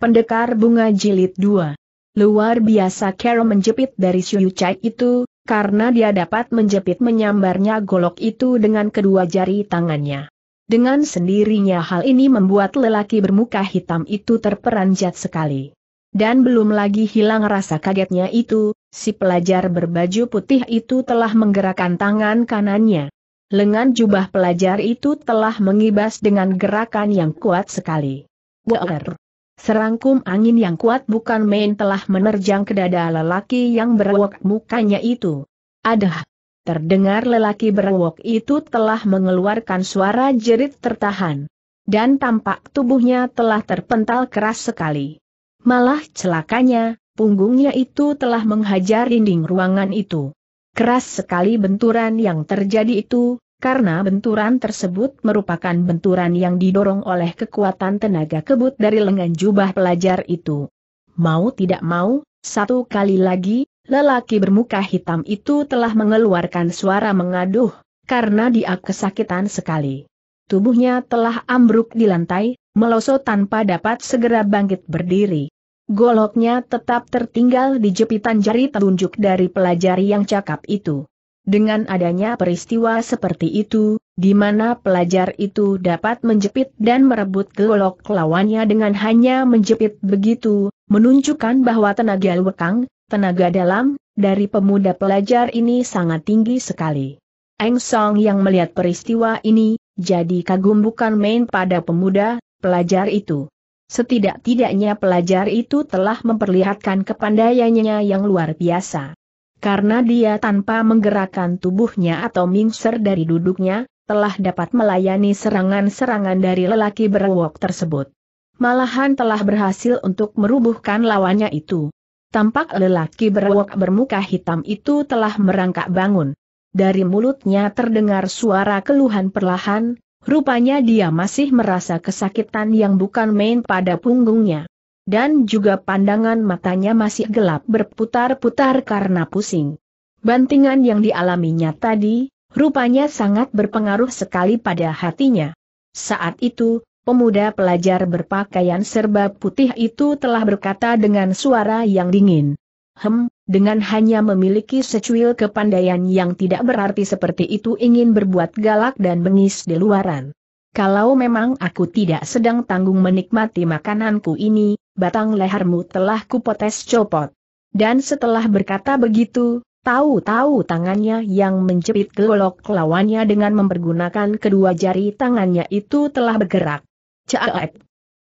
Pendekar Bunga Jilid 2 Luar biasa Carol menjepit dari Siu Chai itu, karena dia dapat menjepit menyambarnya golok itu dengan kedua jari tangannya. Dengan sendirinya hal ini membuat lelaki bermuka hitam itu terperanjat sekali. Dan belum lagi hilang rasa kagetnya itu, si pelajar berbaju putih itu telah menggerakkan tangan kanannya. Lengan jubah pelajar itu telah mengibas dengan gerakan yang kuat sekali. Boer. Serangkum angin yang kuat bukan main telah menerjang ke dada lelaki yang berwok mukanya itu. Adah! Terdengar lelaki berwok itu telah mengeluarkan suara jerit tertahan. Dan tampak tubuhnya telah terpental keras sekali. Malah celakanya, punggungnya itu telah menghajar dinding ruangan itu. Keras sekali benturan yang terjadi itu, karena benturan tersebut merupakan benturan yang didorong oleh kekuatan tenaga kebut dari lengan jubah pelajar itu. Mau tidak mau, satu kali lagi, lelaki bermuka hitam itu telah mengeluarkan suara mengaduh, karena dia kesakitan sekali. Tubuhnya telah ambruk di lantai, melosot tanpa dapat segera bangkit berdiri. Goloknya tetap tertinggal di jepitan jari telunjuk dari pelajari yang cakap itu. Dengan adanya peristiwa seperti itu, di mana pelajar itu dapat menjepit dan merebut golok lawannya dengan hanya menjepit begitu, menunjukkan bahwa tenaga lekang, tenaga dalam, dari pemuda pelajar ini sangat tinggi sekali. Eng Song yang melihat peristiwa ini, jadi kagum bukan main pada pemuda, pelajar itu. Setidak-tidaknya pelajar itu telah memperlihatkan kepandaiannya yang luar biasa. Karena dia tanpa menggerakkan tubuhnya atau mingser dari duduknya, telah dapat melayani serangan-serangan dari lelaki berwok tersebut. Malahan telah berhasil untuk merubuhkan lawannya itu. Tampak lelaki berwok bermuka hitam itu telah merangkak bangun. Dari mulutnya terdengar suara keluhan perlahan, rupanya dia masih merasa kesakitan yang bukan main pada punggungnya dan juga pandangan matanya masih gelap berputar-putar karena pusing. Bantingan yang dialaminya tadi, rupanya sangat berpengaruh sekali pada hatinya. Saat itu, pemuda pelajar berpakaian serba putih itu telah berkata dengan suara yang dingin. Hem, dengan hanya memiliki secuil kepandaian yang tidak berarti seperti itu ingin berbuat galak dan bengis di luaran. Kalau memang aku tidak sedang tanggung menikmati makananku ini, batang lehermu telah kupotes copot. Dan setelah berkata begitu, tahu-tahu tangannya yang menjepit golok lawannya dengan mempergunakan kedua jari tangannya itu telah bergerak. Caep.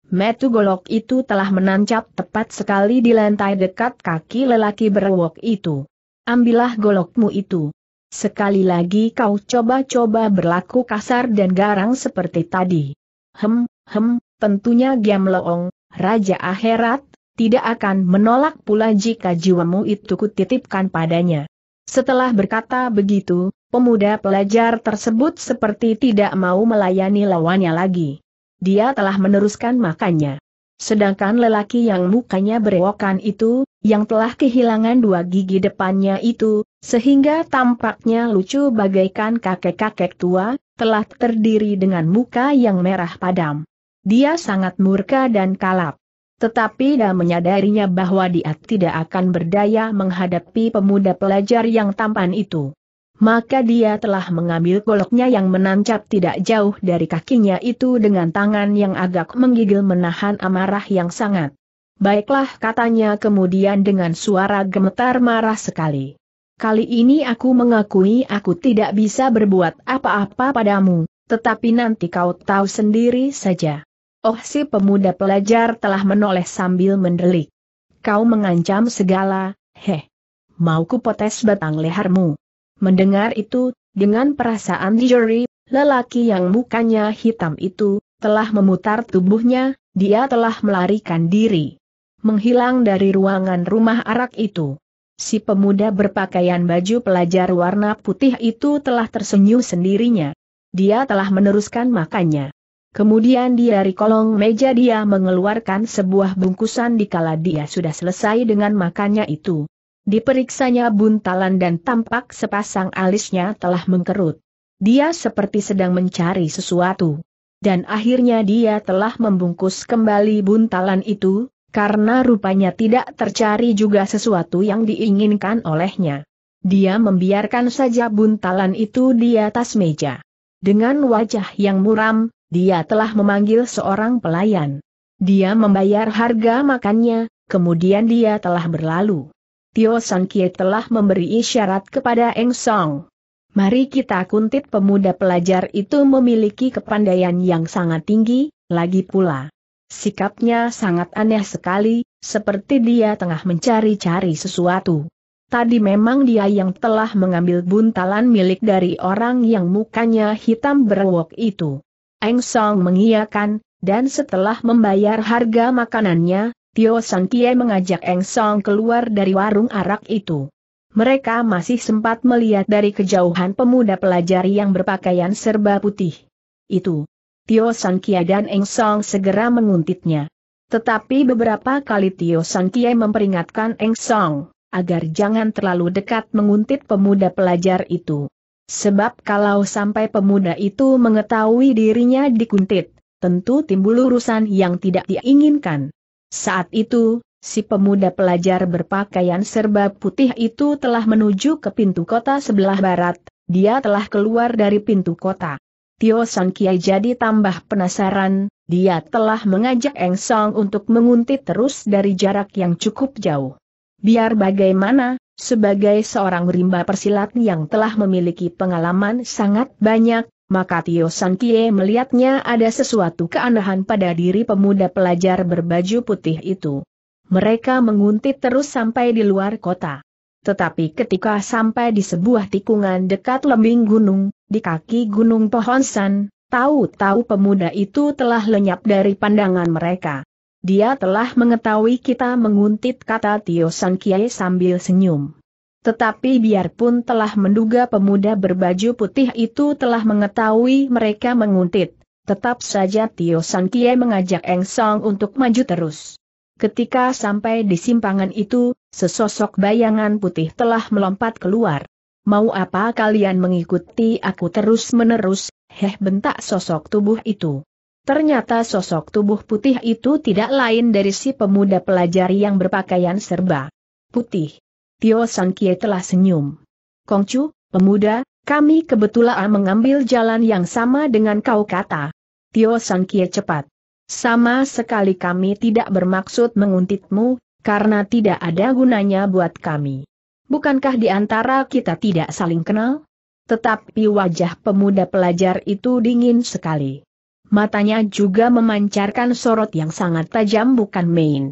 Metu golok itu telah menancap tepat sekali di lantai dekat kaki lelaki berwok itu. Ambillah golokmu itu. Sekali lagi kau coba-coba berlaku kasar dan garang seperti tadi. Hem, hem, tentunya Giam Loong, Raja akhirat, tidak akan menolak pula jika jiwamu itu kutitipkan padanya. Setelah berkata begitu, pemuda pelajar tersebut seperti tidak mau melayani lawannya lagi. Dia telah meneruskan makannya. Sedangkan lelaki yang mukanya berewokan itu, yang telah kehilangan dua gigi depannya itu, sehingga tampaknya lucu bagaikan kakek-kakek tua, telah terdiri dengan muka yang merah padam. Dia sangat murka dan kalap. Tetapi dia menyadarinya bahwa dia tidak akan berdaya menghadapi pemuda pelajar yang tampan itu. Maka dia telah mengambil goloknya yang menancap tidak jauh dari kakinya itu dengan tangan yang agak menggigil menahan amarah yang sangat. Baiklah katanya kemudian dengan suara gemetar marah sekali. Kali ini aku mengakui aku tidak bisa berbuat apa-apa padamu, tetapi nanti kau tahu sendiri saja. Oh si pemuda pelajar telah menoleh sambil mendelik. Kau mengancam segala, heh. Mau ku potes batang lehermu. Mendengar itu, dengan perasaan juri, lelaki yang mukanya hitam itu, telah memutar tubuhnya, dia telah melarikan diri. Menghilang dari ruangan rumah arak itu. Si pemuda berpakaian baju pelajar warna putih itu telah tersenyum sendirinya. Dia telah meneruskan makannya. Kemudian dari kolong meja dia mengeluarkan sebuah bungkusan dikala dia sudah selesai dengan makannya itu. Diperiksanya buntalan dan tampak sepasang alisnya telah mengkerut. Dia seperti sedang mencari sesuatu. Dan akhirnya dia telah membungkus kembali buntalan itu, karena rupanya tidak tercari juga sesuatu yang diinginkan olehnya. Dia membiarkan saja buntalan itu di atas meja. Dengan wajah yang muram, dia telah memanggil seorang pelayan. Dia membayar harga makannya, kemudian dia telah berlalu. Tio San Kie telah memberi isyarat kepada Eng Song. Mari kita kuntit pemuda pelajar itu memiliki kepandaian yang sangat tinggi, lagi pula. Sikapnya sangat aneh sekali, seperti dia tengah mencari-cari sesuatu. Tadi memang dia yang telah mengambil buntalan milik dari orang yang mukanya hitam berwok itu. Eng Song mengiyakan, dan setelah membayar harga makanannya, Tio San Kie mengajak Eng Song keluar dari warung arak itu. Mereka masih sempat melihat dari kejauhan pemuda pelajar yang berpakaian serba putih. Itu. Tio San Kie dan Eng Song segera menguntitnya. Tetapi beberapa kali Tio San Kie memperingatkan Eng Song, agar jangan terlalu dekat menguntit pemuda pelajar itu. Sebab kalau sampai pemuda itu mengetahui dirinya dikuntit, tentu timbul urusan yang tidak diinginkan. Saat itu, si pemuda pelajar berpakaian serba putih itu telah menuju ke pintu kota sebelah barat, dia telah keluar dari pintu kota. Tio San Kiai jadi tambah penasaran, dia telah mengajak Eng Song untuk menguntit terus dari jarak yang cukup jauh. Biar bagaimana, sebagai seorang rimba persilat yang telah memiliki pengalaman sangat banyak, maka Tio San Kie melihatnya ada sesuatu keanehan pada diri pemuda pelajar berbaju putih itu. Mereka menguntit terus sampai di luar kota. Tetapi ketika sampai di sebuah tikungan dekat lembing gunung, di kaki gunung Pohonsan, tahu-tahu pemuda itu telah lenyap dari pandangan mereka. Dia telah mengetahui kita menguntit kata Tio Sang Kiai sambil senyum. Tetapi biarpun telah menduga pemuda berbaju putih itu telah mengetahui mereka menguntit, tetap saja Tio Sang Kiai mengajak Eng Song untuk maju terus. Ketika sampai di simpangan itu, sesosok bayangan putih telah melompat keluar. Mau apa kalian mengikuti aku terus-menerus, heh bentak sosok tubuh itu. Ternyata sosok tubuh putih itu tidak lain dari si pemuda pelajar yang berpakaian serba putih. Tio San Kie telah senyum. Kongcu, pemuda, kami kebetulan mengambil jalan yang sama dengan kau kata. Tio San Kie cepat. Sama sekali kami tidak bermaksud menguntitmu, karena tidak ada gunanya buat kami. Bukankah di antara kita tidak saling kenal? Tetapi wajah pemuda pelajar itu dingin sekali matanya juga memancarkan sorot yang sangat tajam bukan main.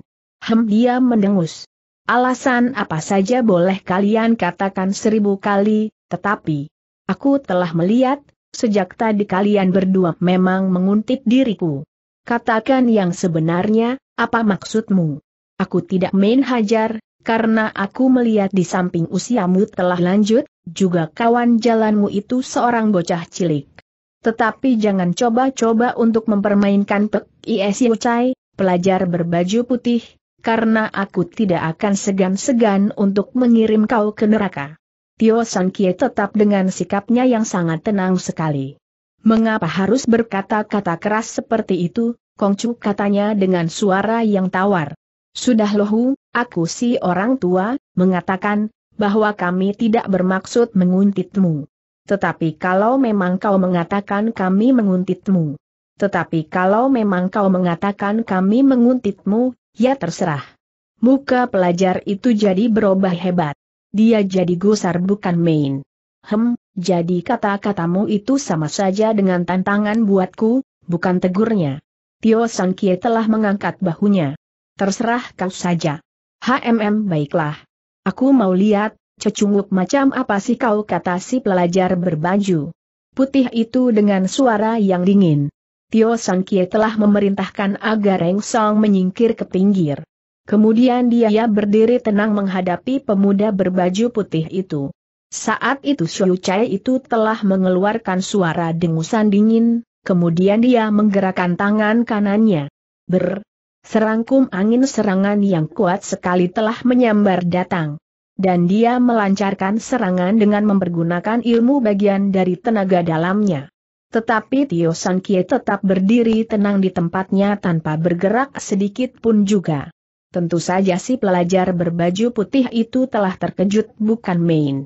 Hem dia mendengus. Alasan apa saja boleh kalian katakan seribu kali, tetapi aku telah melihat, sejak tadi kalian berdua memang menguntit diriku. Katakan yang sebenarnya, apa maksudmu? Aku tidak main hajar, karena aku melihat di samping usiamu telah lanjut, juga kawan jalanmu itu seorang bocah cilik. Tetapi jangan coba-coba untuk mempermainkan Pek Iesiu Chai, pelajar berbaju putih, karena aku tidak akan segan-segan untuk mengirim kau ke neraka. Tio San Kie tetap dengan sikapnya yang sangat tenang sekali. Mengapa harus berkata-kata keras seperti itu, Chu katanya dengan suara yang tawar. Sudah lohu, aku si orang tua, mengatakan, bahwa kami tidak bermaksud menguntitmu. Tetapi kalau memang kau mengatakan kami menguntitmu. Tetapi kalau memang kau mengatakan kami menguntitmu, ya terserah. Muka pelajar itu jadi berubah hebat. Dia jadi gusar bukan main. Hem, jadi kata-katamu itu sama saja dengan tantangan buatku, bukan tegurnya. Tio San telah mengangkat bahunya. Terserah kau saja. HMM baiklah. Aku mau lihat, Cecunguk macam apa sih kau kata si pelajar berbaju putih itu dengan suara yang dingin. Tio Kie telah memerintahkan agar Reng Song menyingkir ke pinggir. Kemudian dia berdiri tenang menghadapi pemuda berbaju putih itu. Saat itu Xiu Chai itu telah mengeluarkan suara dengusan dingin, kemudian dia menggerakkan tangan kanannya. Ber, serangkum angin serangan yang kuat sekali telah menyambar datang. Dan dia melancarkan serangan dengan mempergunakan ilmu bagian dari tenaga dalamnya. Tetapi Tio San Kie tetap berdiri tenang di tempatnya tanpa bergerak sedikit pun juga. Tentu saja si pelajar berbaju putih itu telah terkejut bukan main.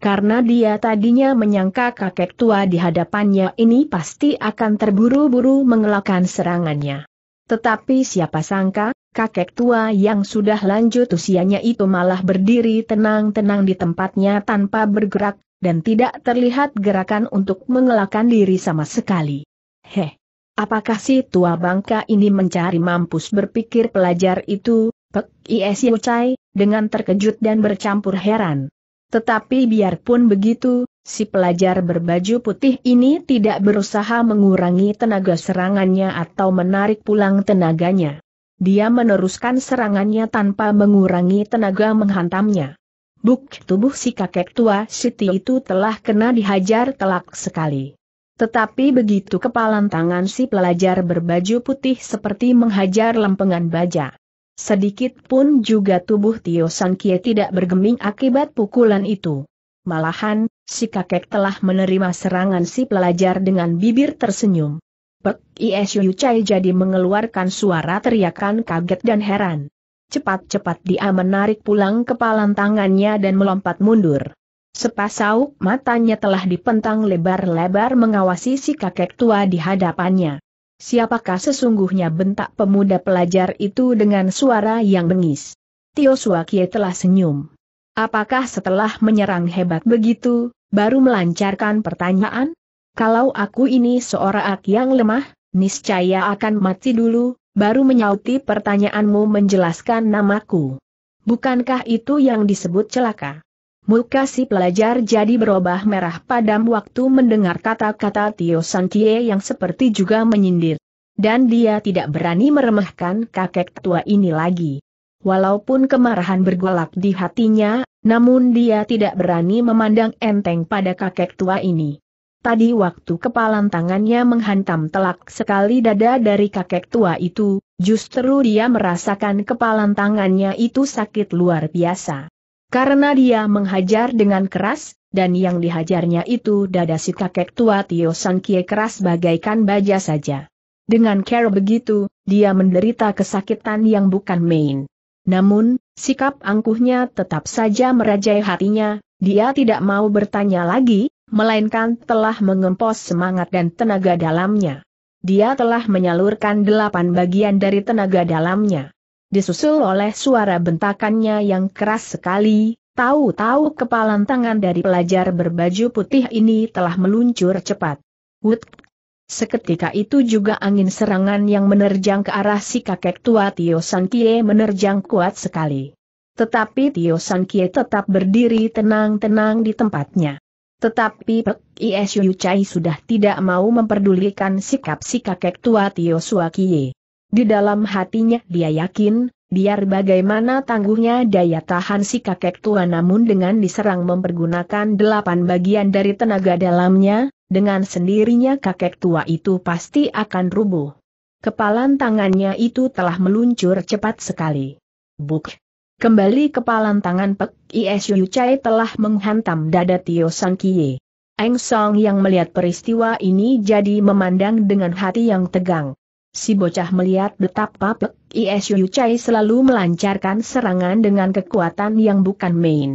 Karena dia tadinya menyangka kakek tua di hadapannya ini pasti akan terburu-buru mengelakkan serangannya. Tetapi siapa sangka, kakek tua yang sudah lanjut usianya itu malah berdiri tenang-tenang di tempatnya tanpa bergerak, dan tidak terlihat gerakan untuk mengelakkan diri sama sekali. Heh! Apakah si tua bangka ini mencari mampus berpikir pelajar itu, Pek Iesio Chai, dengan terkejut dan bercampur heran. Tetapi biarpun begitu, si pelajar berbaju putih ini tidak berusaha mengurangi tenaga serangannya atau menarik pulang tenaganya. Dia meneruskan serangannya tanpa mengurangi tenaga menghantamnya. Buk tubuh si kakek tua Siti itu telah kena dihajar telak sekali. Tetapi begitu kepalan tangan si pelajar berbaju putih seperti menghajar lempengan baja. Sedikit pun juga tubuh Tio Kie tidak bergeming akibat pukulan itu. Malahan, si kakek telah menerima serangan si pelajar dengan bibir tersenyum. Pek Isu Chai jadi mengeluarkan suara teriakan kaget dan heran. Cepat-cepat dia menarik pulang kepalan tangannya dan melompat mundur. Sepasau matanya telah dipentang lebar-lebar mengawasi si kakek tua di hadapannya. Siapakah sesungguhnya bentak pemuda pelajar itu dengan suara yang bengis? Tio Suakie telah senyum. Apakah setelah menyerang hebat begitu, baru melancarkan pertanyaan? kalau aku ini seorang yang lemah, niscaya akan mati dulu, baru menyauti pertanyaanmu menjelaskan namaku. Bukankah itu yang disebut celaka? Muka si pelajar jadi berubah merah padam waktu mendengar kata-kata Tio Sankie yang seperti juga menyindir. Dan dia tidak berani meremehkan kakek tua ini lagi. Walaupun kemarahan bergolak di hatinya, namun dia tidak berani memandang enteng pada kakek tua ini. Tadi waktu kepalan tangannya menghantam telak sekali dada dari kakek tua itu, justru dia merasakan kepalan tangannya itu sakit luar biasa. Karena dia menghajar dengan keras, dan yang dihajarnya itu dada si kakek tua Tio San Kie keras bagaikan baja saja. Dengan care begitu, dia menderita kesakitan yang bukan main. Namun, sikap angkuhnya tetap saja merajai hatinya, dia tidak mau bertanya lagi, melainkan telah mengempos semangat dan tenaga dalamnya. Dia telah menyalurkan delapan bagian dari tenaga dalamnya. Disusul oleh suara bentakannya yang keras sekali, tahu-tahu kepalan tangan dari pelajar berbaju putih ini telah meluncur cepat. Wut! Seketika itu juga angin serangan yang menerjang ke arah si kakek tua Tio Santie menerjang kuat sekali. Tetapi Tio San Kie tetap berdiri tenang-tenang di tempatnya. Tetapi Pek Isu Chai sudah tidak mau memperdulikan sikap si kakek tua Tio Sua Kie. Di dalam hatinya dia yakin, biar bagaimana tangguhnya daya tahan si kakek tua namun dengan diserang mempergunakan delapan bagian dari tenaga dalamnya, dengan sendirinya kakek tua itu pasti akan rubuh. Kepalan tangannya itu telah meluncur cepat sekali. Buk! Kembali kepalan tangan Pek Isu Chai telah menghantam dada Tio Sang Kie. Eng Song yang melihat peristiwa ini jadi memandang dengan hati yang tegang. Si bocah melihat betapa Pek Isu Chai selalu melancarkan serangan dengan kekuatan yang bukan main.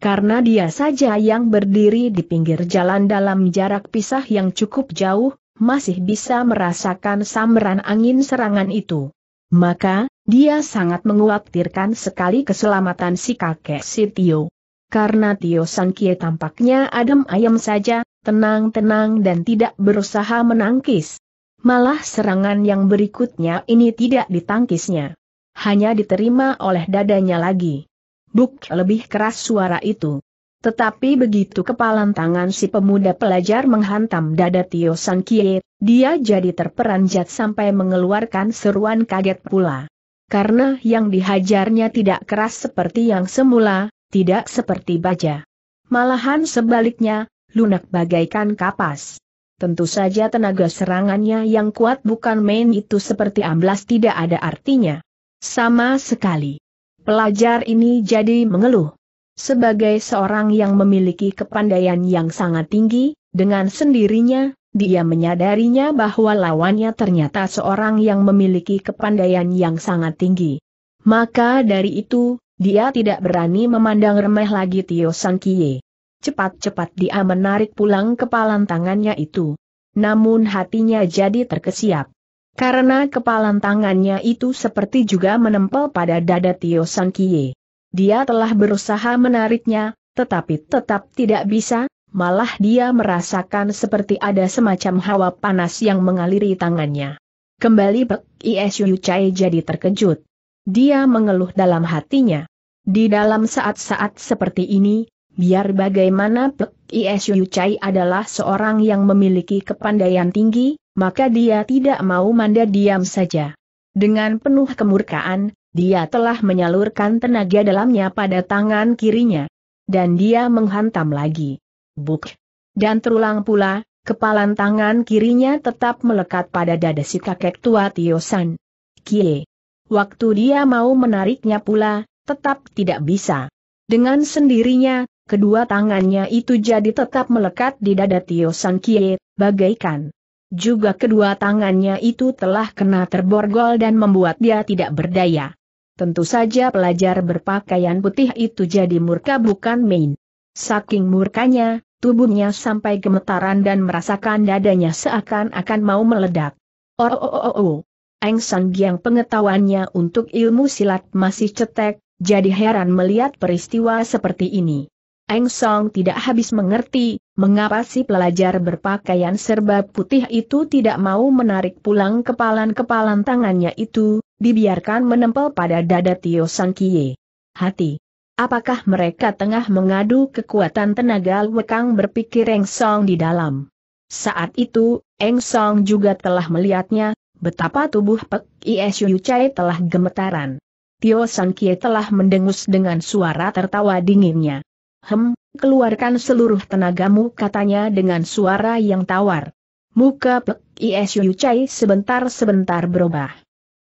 Karena dia saja yang berdiri di pinggir jalan dalam jarak pisah yang cukup jauh, masih bisa merasakan samberan angin serangan itu. Maka, dia sangat menguatirkan sekali keselamatan si kakek si Tio. Karena Tio Sankie tampaknya adem ayam saja, tenang-tenang dan tidak berusaha menangkis. Malah serangan yang berikutnya ini tidak ditangkisnya. Hanya diterima oleh dadanya lagi. Buk lebih keras suara itu. Tetapi begitu kepalan tangan si pemuda pelajar menghantam dada Tio Sankie, dia jadi terperanjat sampai mengeluarkan seruan kaget pula karena yang dihajarnya tidak keras seperti yang semula, tidak seperti baja. Malahan sebaliknya, lunak bagaikan kapas. Tentu saja tenaga serangannya yang kuat bukan main itu seperti amblas tidak ada artinya. Sama sekali. Pelajar ini jadi mengeluh. Sebagai seorang yang memiliki kepandaian yang sangat tinggi, dengan sendirinya, dia menyadarinya bahwa lawannya ternyata seorang yang memiliki kepandaian yang sangat tinggi. Maka dari itu, dia tidak berani memandang remeh lagi Tio San Kie. Cepat-cepat dia menarik pulang kepalan tangannya itu. Namun hatinya jadi terkesiap. Karena kepalan tangannya itu seperti juga menempel pada dada Tio San Kie. Dia telah berusaha menariknya, tetapi tetap tidak bisa, malah dia merasakan seperti ada semacam hawa panas yang mengaliri tangannya. Kembali Pek Isu Chai jadi terkejut. Dia mengeluh dalam hatinya. Di dalam saat-saat seperti ini, biar bagaimana Pek Isu Chai adalah seorang yang memiliki kepandaian tinggi, maka dia tidak mau manda diam saja. Dengan penuh kemurkaan, dia telah menyalurkan tenaga dalamnya pada tangan kirinya. Dan dia menghantam lagi. Buk. Dan terulang pula, kepalan tangan kirinya tetap melekat pada dada si kakek tua Tiosan. Kie. Waktu dia mau menariknya pula, tetap tidak bisa. Dengan sendirinya, kedua tangannya itu jadi tetap melekat di dada Tiosan Kie, bagaikan. Juga kedua tangannya itu telah kena terborgol dan membuat dia tidak berdaya. Tentu saja pelajar berpakaian putih itu jadi murka bukan main. Saking murkanya, tubuhnya sampai gemetaran dan merasakan dadanya seakan-akan mau meledak. Oh, oh, oh, oh, oh. Eng San Giang pengetahuannya untuk ilmu silat masih cetek, jadi heran melihat peristiwa seperti ini. Eng Song tidak habis mengerti, mengapa si pelajar berpakaian serba putih itu tidak mau menarik pulang kepalan-kepalan tangannya itu, dibiarkan menempel pada dada Tio San Kie. Hati Apakah mereka tengah mengadu kekuatan tenaga Wekang berpikir Eng Song di dalam. Saat itu, Eng Song juga telah melihatnya, betapa tubuh Pek Isu Chai telah gemetaran. Tio San Kie telah mendengus dengan suara tertawa dinginnya. Hem, keluarkan seluruh tenagamu katanya dengan suara yang tawar. Muka Pek Isu Chai sebentar-sebentar berubah.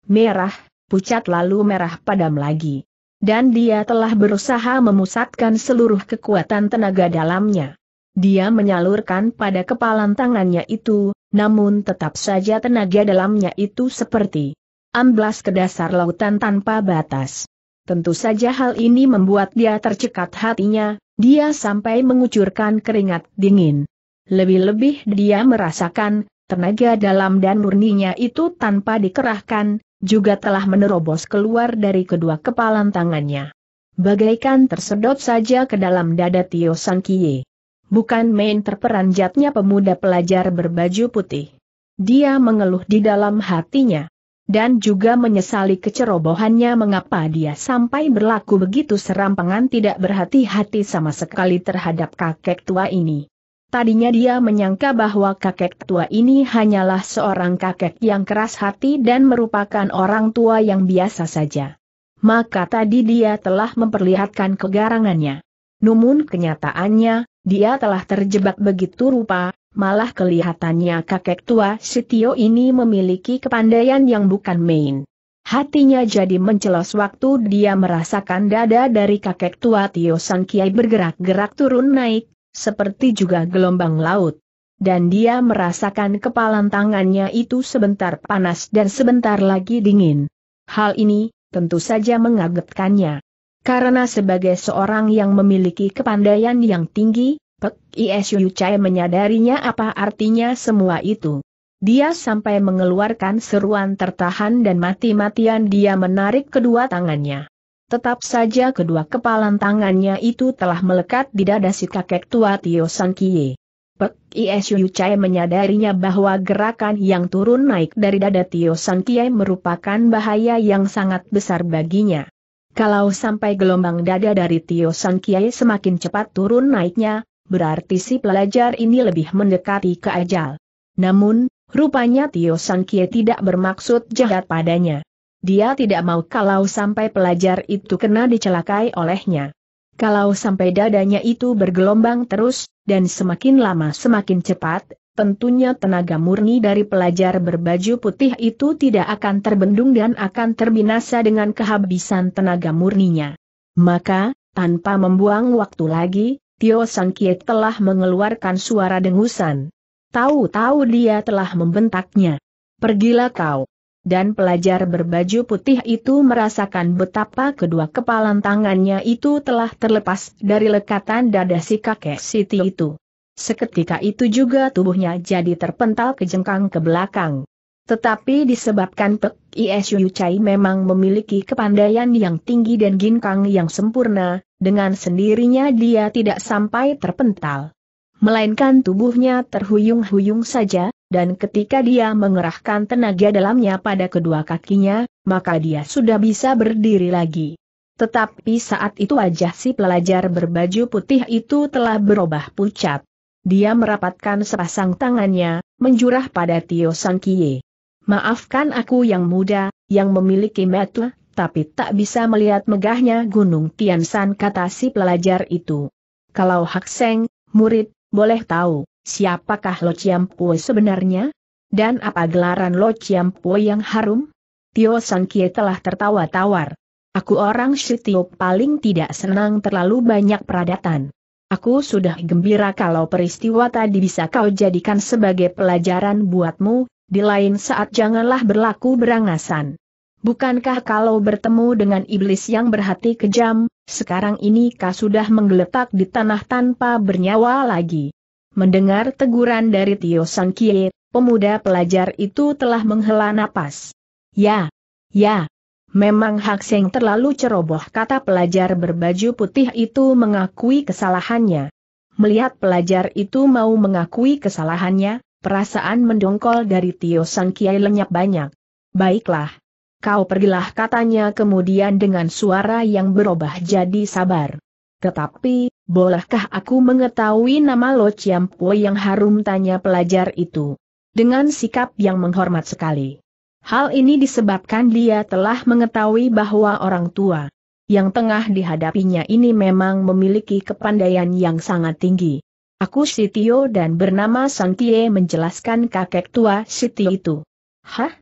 Merah, pucat lalu merah padam lagi dan dia telah berusaha memusatkan seluruh kekuatan tenaga dalamnya. Dia menyalurkan pada kepalan tangannya itu, namun tetap saja tenaga dalamnya itu seperti amblas ke dasar lautan tanpa batas. Tentu saja hal ini membuat dia tercekat hatinya, dia sampai mengucurkan keringat dingin. Lebih-lebih dia merasakan, tenaga dalam dan murninya itu tanpa dikerahkan, juga telah menerobos keluar dari kedua kepalan tangannya. Bagaikan tersedot saja ke dalam dada Tio San Kie. Bukan main terperanjatnya pemuda pelajar berbaju putih. Dia mengeluh di dalam hatinya. Dan juga menyesali kecerobohannya mengapa dia sampai berlaku begitu serampangan tidak berhati-hati sama sekali terhadap kakek tua ini. Tadinya dia menyangka bahwa kakek tua ini hanyalah seorang kakek yang keras hati dan merupakan orang tua yang biasa saja. Maka tadi dia telah memperlihatkan kegarangannya. Namun kenyataannya, dia telah terjebak begitu rupa, malah kelihatannya kakek tua Setio ini memiliki kepandaian yang bukan main. Hatinya jadi mencelos waktu dia merasakan dada dari kakek tua Tio Kiai bergerak-gerak turun naik, seperti juga gelombang laut. Dan dia merasakan kepalan tangannya itu sebentar panas dan sebentar lagi dingin. Hal ini, tentu saja mengagetkannya. Karena sebagai seorang yang memiliki kepandaian yang tinggi, Pek Isu Chai menyadarinya apa artinya semua itu. Dia sampai mengeluarkan seruan tertahan dan mati-matian dia menarik kedua tangannya. Tetap saja kedua kepalan tangannya itu telah melekat di dada si kakek tua Tio San Kie. Pek Isu Chai menyadarinya bahwa gerakan yang turun naik dari dada Tio San Kie merupakan bahaya yang sangat besar baginya. Kalau sampai gelombang dada dari Tio San Kie semakin cepat turun naiknya, berarti si pelajar ini lebih mendekati ke ajal. Namun, rupanya Tio San Kie tidak bermaksud jahat padanya. Dia tidak mau kalau sampai pelajar itu kena dicelakai olehnya. Kalau sampai dadanya itu bergelombang terus, dan semakin lama semakin cepat, tentunya tenaga murni dari pelajar berbaju putih itu tidak akan terbendung dan akan terbinasa dengan kehabisan tenaga murninya. Maka, tanpa membuang waktu lagi, Tio San Kiet telah mengeluarkan suara dengusan. Tahu-tahu dia telah membentaknya. Pergilah kau dan pelajar berbaju putih itu merasakan betapa kedua kepalan tangannya itu telah terlepas dari lekatan dada si kakek Siti itu. Seketika itu juga tubuhnya jadi terpental ke jengkang ke belakang. Tetapi disebabkan Pek Isu Chai memang memiliki kepandaian yang tinggi dan ginkang yang sempurna, dengan sendirinya dia tidak sampai terpental. Melainkan tubuhnya terhuyung-huyung saja, dan ketika dia mengerahkan tenaga dalamnya pada kedua kakinya, maka dia sudah bisa berdiri lagi. Tetapi saat itu wajah si pelajar berbaju putih itu telah berubah pucat. Dia merapatkan sepasang tangannya, menjurah pada Tio Sang Kie. Maafkan aku yang muda, yang memiliki mata, tapi tak bisa melihat megahnya Gunung Tian Tiansan kata si pelajar itu. Kalau Hak Seng, murid, boleh tahu, siapakah Lo Chiampue sebenarnya? Dan apa gelaran Lo Chiampue yang harum? Tio Kie telah tertawa tawar. Aku orang Shitio paling tidak senang terlalu banyak peradatan. Aku sudah gembira kalau peristiwa tadi bisa kau jadikan sebagai pelajaran buatmu, di lain saat janganlah berlaku berangasan. Bukankah kalau bertemu dengan iblis yang berhati kejam, sekarang ini kau sudah menggeletak di tanah tanpa bernyawa lagi? Mendengar teguran dari Tio Sang Kie, pemuda pelajar itu telah menghela napas. Ya, ya, memang Hak Seng terlalu ceroboh kata pelajar berbaju putih itu mengakui kesalahannya. Melihat pelajar itu mau mengakui kesalahannya, perasaan mendongkol dari Tio Sang Kiai lenyap banyak. Baiklah. Kau pergilah katanya kemudian dengan suara yang berubah jadi sabar. Tetapi, bolehkah aku mengetahui nama Lo Chiam Po yang harum tanya pelajar itu? Dengan sikap yang menghormat sekali. Hal ini disebabkan dia telah mengetahui bahwa orang tua yang tengah dihadapinya ini memang memiliki kepandaian yang sangat tinggi. Aku Sitio dan bernama Santie menjelaskan kakek tua Siti itu. Hah?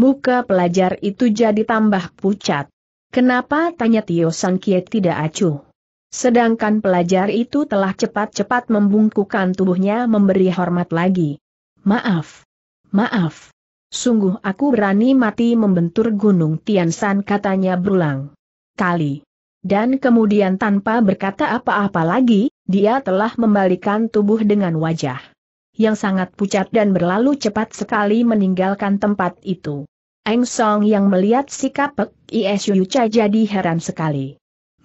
Muka pelajar itu jadi tambah pucat. Kenapa tanya Tio Sangkie tidak acuh? Sedangkan pelajar itu telah cepat-cepat membungkukan tubuhnya memberi hormat lagi. Maaf. Maaf. Sungguh aku berani mati membentur gunung Tiansan katanya berulang kali. Dan kemudian tanpa berkata apa-apa lagi, dia telah membalikan tubuh dengan wajah yang sangat pucat dan berlalu cepat sekali meninggalkan tempat itu. Eng Song yang melihat sikap Pek Isu Yucha jadi heran sekali.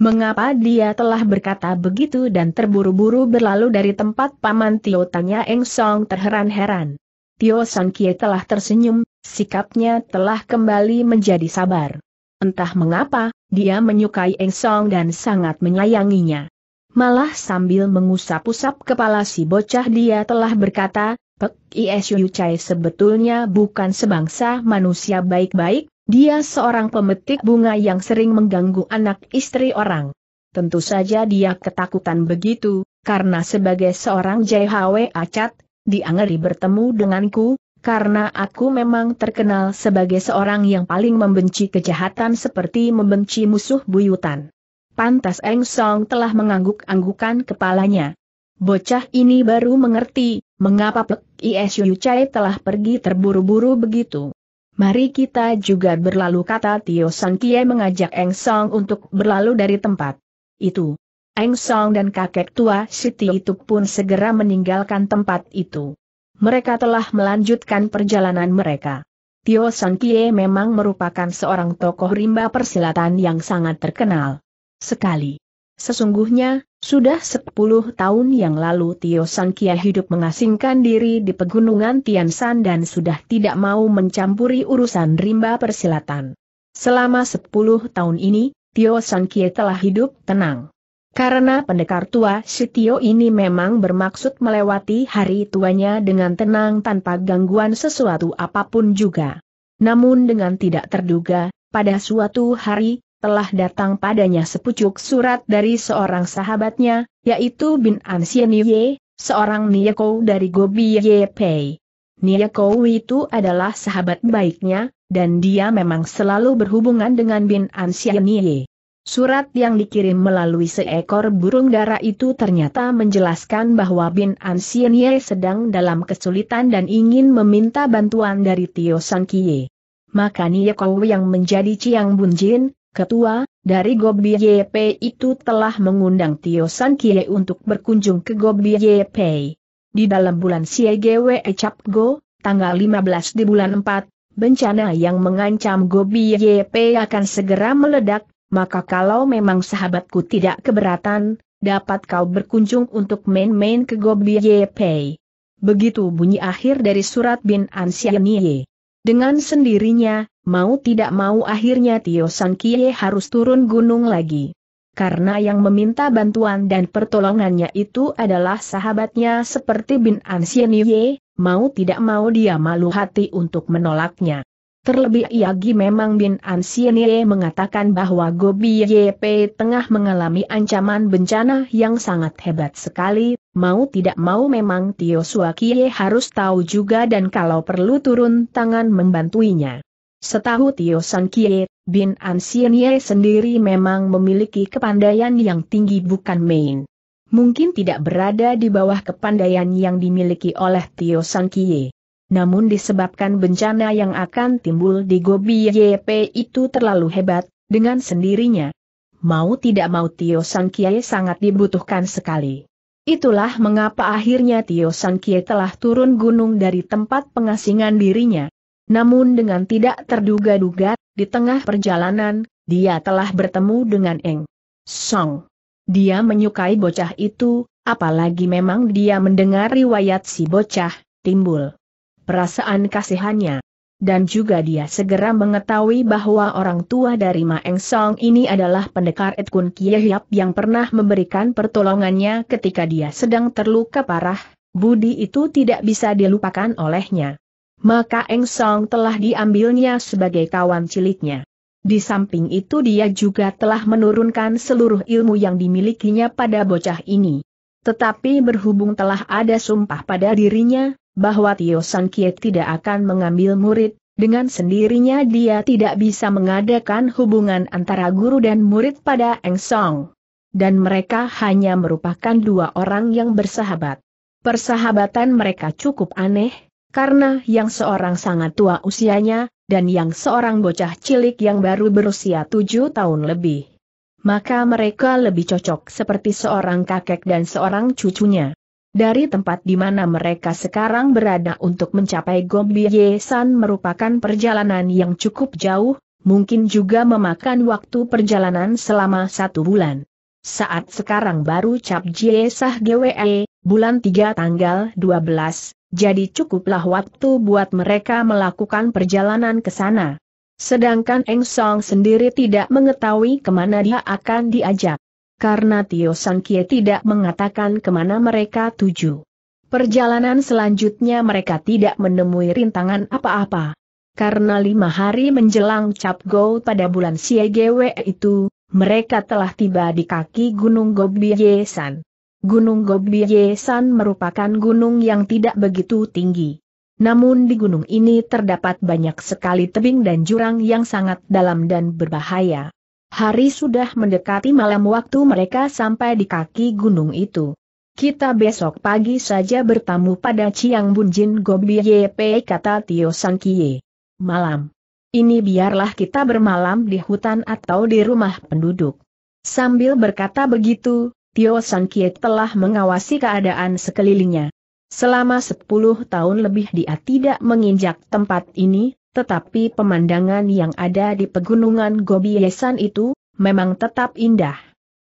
Mengapa dia telah berkata begitu dan terburu-buru berlalu dari tempat paman Tio tanya Eng Song terheran-heran. Tio Sang Kie telah tersenyum, sikapnya telah kembali menjadi sabar. Entah mengapa, dia menyukai Eng Song dan sangat menyayanginya. Malah sambil mengusap-usap kepala si bocah dia telah berkata, Pek Isu Chai sebetulnya bukan sebangsa manusia baik-baik, dia seorang pemetik bunga yang sering mengganggu anak istri orang. Tentu saja dia ketakutan begitu, karena sebagai seorang JHW acat, dia ngeri bertemu denganku, karena aku memang terkenal sebagai seorang yang paling membenci kejahatan seperti membenci musuh buyutan. Pantas Eng Song telah mengangguk-anggukan kepalanya. Bocah ini baru mengerti, mengapa Pek Isu Chai telah pergi terburu-buru begitu. Mari kita juga berlalu kata Tio San Kie mengajak Eng Song untuk berlalu dari tempat itu. Eng Song dan kakek tua Siti itu pun segera meninggalkan tempat itu. Mereka telah melanjutkan perjalanan mereka. Tio San Kie memang merupakan seorang tokoh rimba persilatan yang sangat terkenal. Sekali. Sesungguhnya, sudah sepuluh tahun yang lalu Tio Sangkia hidup mengasingkan diri di pegunungan Tiansan dan sudah tidak mau mencampuri urusan rimba persilatan. Selama sepuluh tahun ini, Tio Sangkia telah hidup tenang. Karena pendekar tua si Tio ini memang bermaksud melewati hari tuanya dengan tenang tanpa gangguan sesuatu apapun juga. Namun dengan tidak terduga, pada suatu hari, telah datang padanya sepucuk surat dari seorang sahabatnya, yaitu Bin Ansien Ye, seorang Niyako dari Gobi Ye Pei. itu adalah sahabat baiknya, dan dia memang selalu berhubungan dengan Bin Ansien Ye. Surat yang dikirim melalui seekor burung dara itu ternyata menjelaskan bahwa Bin Ansien Ye sedang dalam kesulitan dan ingin meminta bantuan dari Tio San Kie. Maka Niyeko yang menjadi Chiang Bunjin, Ketua, dari Gobi YP itu telah mengundang Tio San Kie untuk berkunjung ke Gobi YP. Di dalam bulan CGW Go, tanggal 15 di bulan 4, bencana yang mengancam Gobi YP akan segera meledak, maka kalau memang sahabatku tidak keberatan, dapat kau berkunjung untuk main-main ke Gobi YP. Begitu bunyi akhir dari surat Bin Ansianiye. Dengan sendirinya, mau tidak mau akhirnya Tio San Kie harus turun gunung lagi. Karena yang meminta bantuan dan pertolongannya itu adalah sahabatnya seperti Bin An Yue, mau tidak mau dia malu hati untuk menolaknya. Terlebih Yagi memang Bin Ansienie mengatakan bahwa Gobi YP tengah mengalami ancaman bencana yang sangat hebat sekali, mau tidak mau memang Tio Suakie harus tahu juga dan kalau perlu turun tangan membantuinya. Setahu Tio San Kie, Bin Ansienie sendiri memang memiliki kepandaian yang tinggi bukan main. Mungkin tidak berada di bawah kepandaian yang dimiliki oleh Tio San namun disebabkan bencana yang akan timbul di Gobi YP itu terlalu hebat, dengan sendirinya. Mau tidak mau Tio San Kiai sangat dibutuhkan sekali. Itulah mengapa akhirnya Tio San Kiai telah turun gunung dari tempat pengasingan dirinya. Namun dengan tidak terduga-duga, di tengah perjalanan, dia telah bertemu dengan Eng Song. Dia menyukai bocah itu, apalagi memang dia mendengar riwayat si bocah, timbul perasaan kasihannya. Dan juga dia segera mengetahui bahwa orang tua dari Maeng Song ini adalah pendekar Etkun Kiehyap yang pernah memberikan pertolongannya ketika dia sedang terluka parah, budi itu tidak bisa dilupakan olehnya. Maka Eng Song telah diambilnya sebagai kawan ciliknya. Di samping itu dia juga telah menurunkan seluruh ilmu yang dimilikinya pada bocah ini. Tetapi berhubung telah ada sumpah pada dirinya, bahwa Tio San Kie tidak akan mengambil murid, dengan sendirinya dia tidak bisa mengadakan hubungan antara guru dan murid pada Eng Song. Dan mereka hanya merupakan dua orang yang bersahabat. Persahabatan mereka cukup aneh, karena yang seorang sangat tua usianya, dan yang seorang bocah cilik yang baru berusia tujuh tahun lebih. Maka mereka lebih cocok seperti seorang kakek dan seorang cucunya. Dari tempat di mana mereka sekarang berada untuk mencapai Gombiye Yesan merupakan perjalanan yang cukup jauh, mungkin juga memakan waktu perjalanan selama satu bulan. Saat sekarang baru Cap Jiesah GWE, bulan 3 tanggal 12, jadi cukuplah waktu buat mereka melakukan perjalanan ke sana. Sedangkan Eng Song sendiri tidak mengetahui kemana dia akan diajak karena Tio Sangkie tidak mengatakan kemana mereka tuju. Perjalanan selanjutnya mereka tidak menemui rintangan apa-apa. Karena lima hari menjelang Cap Go pada bulan Siegewe itu, mereka telah tiba di kaki Gunung Gobiyesan. Gunung Gobiyesan merupakan gunung yang tidak begitu tinggi. Namun di gunung ini terdapat banyak sekali tebing dan jurang yang sangat dalam dan berbahaya. Hari sudah mendekati malam waktu mereka sampai di kaki gunung itu. Kita besok pagi saja bertamu pada Ciang Bunjin Gobi YP kata Tio San Kie. Malam. Ini biarlah kita bermalam di hutan atau di rumah penduduk. Sambil berkata begitu, Tio San Kie telah mengawasi keadaan sekelilingnya. Selama 10 tahun lebih dia tidak menginjak tempat ini, tetapi pemandangan yang ada di pegunungan Gobiesan itu, memang tetap indah.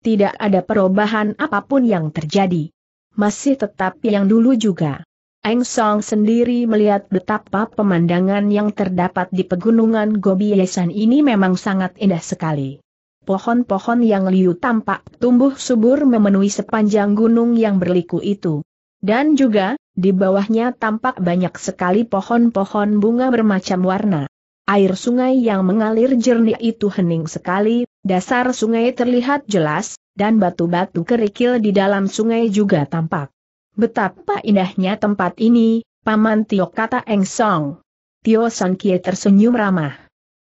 Tidak ada perubahan apapun yang terjadi. Masih tetap yang dulu juga. Eng Song sendiri melihat betapa pemandangan yang terdapat di pegunungan Gobiesan ini memang sangat indah sekali. Pohon-pohon yang liu tampak tumbuh subur memenuhi sepanjang gunung yang berliku itu. Dan juga, di bawahnya tampak banyak sekali pohon-pohon bunga bermacam warna. Air sungai yang mengalir jernih itu hening sekali, dasar sungai terlihat jelas, dan batu-batu kerikil di dalam sungai juga tampak. Betapa indahnya tempat ini, Paman Tio kata Eng Song. Tio San Kie tersenyum ramah.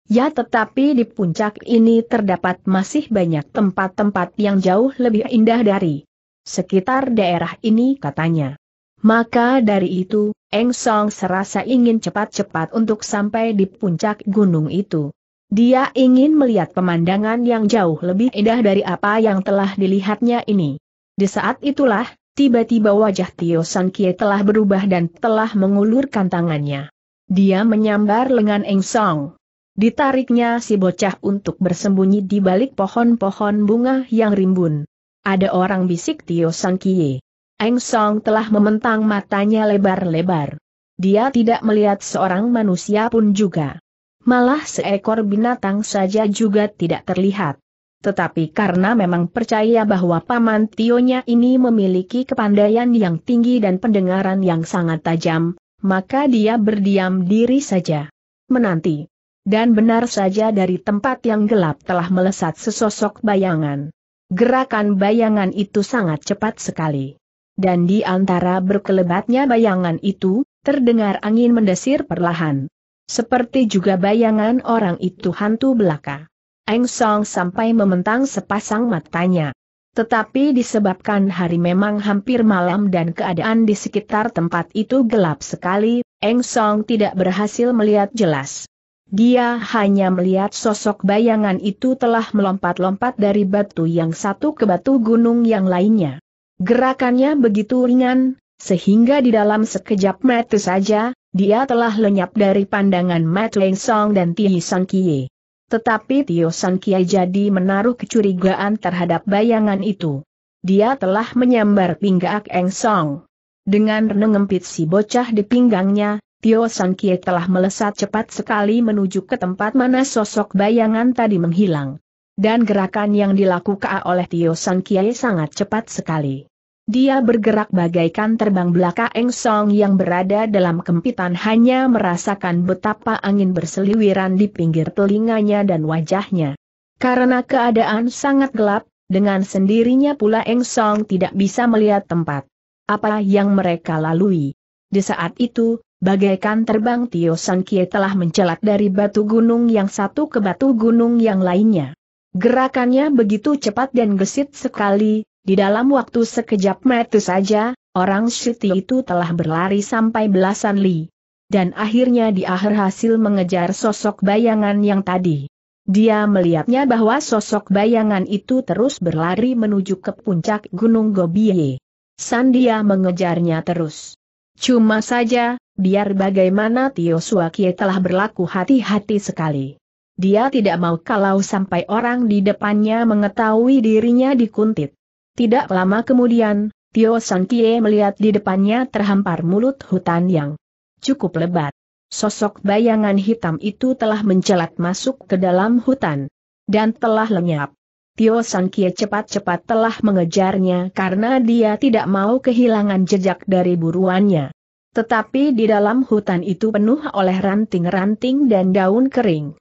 Ya tetapi di puncak ini terdapat masih banyak tempat-tempat yang jauh lebih indah dari sekitar daerah ini katanya. Maka dari itu, Eng Song serasa ingin cepat-cepat untuk sampai di puncak gunung itu. Dia ingin melihat pemandangan yang jauh lebih indah dari apa yang telah dilihatnya ini. Di saat itulah, tiba-tiba wajah Tio San Kie telah berubah dan telah mengulurkan tangannya. Dia menyambar lengan Eng Song. Ditariknya si bocah untuk bersembunyi di balik pohon-pohon bunga yang rimbun. Ada orang bisik Tio San Kie. Eng Song telah mementang matanya lebar-lebar. Dia tidak melihat seorang manusia pun juga. Malah seekor binatang saja juga tidak terlihat. Tetapi karena memang percaya bahwa Paman Tionya ini memiliki kepandaian yang tinggi dan pendengaran yang sangat tajam, maka dia berdiam diri saja. Menanti. Dan benar saja dari tempat yang gelap telah melesat sesosok bayangan. Gerakan bayangan itu sangat cepat sekali dan di antara berkelebatnya bayangan itu, terdengar angin mendesir perlahan. Seperti juga bayangan orang itu hantu belaka. Eng Song sampai mementang sepasang matanya. Tetapi disebabkan hari memang hampir malam dan keadaan di sekitar tempat itu gelap sekali, Eng Song tidak berhasil melihat jelas. Dia hanya melihat sosok bayangan itu telah melompat-lompat dari batu yang satu ke batu gunung yang lainnya. Gerakannya begitu ringan, sehingga di dalam sekejap mata saja, dia telah lenyap dari pandangan Mat Leng Song dan Tio San Kie. Tetapi Tio San Kie jadi menaruh kecurigaan terhadap bayangan itu. Dia telah menyambar pinggak Eng Song. Dengan menengempit si bocah di pinggangnya, Tio San Kie telah melesat cepat sekali menuju ke tempat mana sosok bayangan tadi menghilang dan gerakan yang dilakukan oleh Tio Sang Kiai sangat cepat sekali. Dia bergerak bagaikan terbang belaka Eng Song yang berada dalam kempitan hanya merasakan betapa angin berseliwiran di pinggir telinganya dan wajahnya. Karena keadaan sangat gelap, dengan sendirinya pula Eng Song tidak bisa melihat tempat. Apa yang mereka lalui. Di saat itu, bagaikan terbang Tio Sang Kiai telah mencelat dari batu gunung yang satu ke batu gunung yang lainnya. Gerakannya begitu cepat dan gesit sekali, di dalam waktu sekejap metu saja, orang Siti itu telah berlari sampai belasan li. Dan akhirnya di akhir hasil mengejar sosok bayangan yang tadi. Dia melihatnya bahwa sosok bayangan itu terus berlari menuju ke puncak Gunung Gobiye. Sandia mengejarnya terus. Cuma saja, biar bagaimana Tio Suakie telah berlaku hati-hati sekali. Dia tidak mau kalau sampai orang di depannya mengetahui dirinya dikuntit. Tidak lama kemudian, Tio San Kie melihat di depannya terhampar mulut hutan yang cukup lebat. Sosok bayangan hitam itu telah mencelat masuk ke dalam hutan. Dan telah lenyap. Tio San Kie cepat-cepat telah mengejarnya karena dia tidak mau kehilangan jejak dari buruannya. Tetapi di dalam hutan itu penuh oleh ranting-ranting dan daun kering.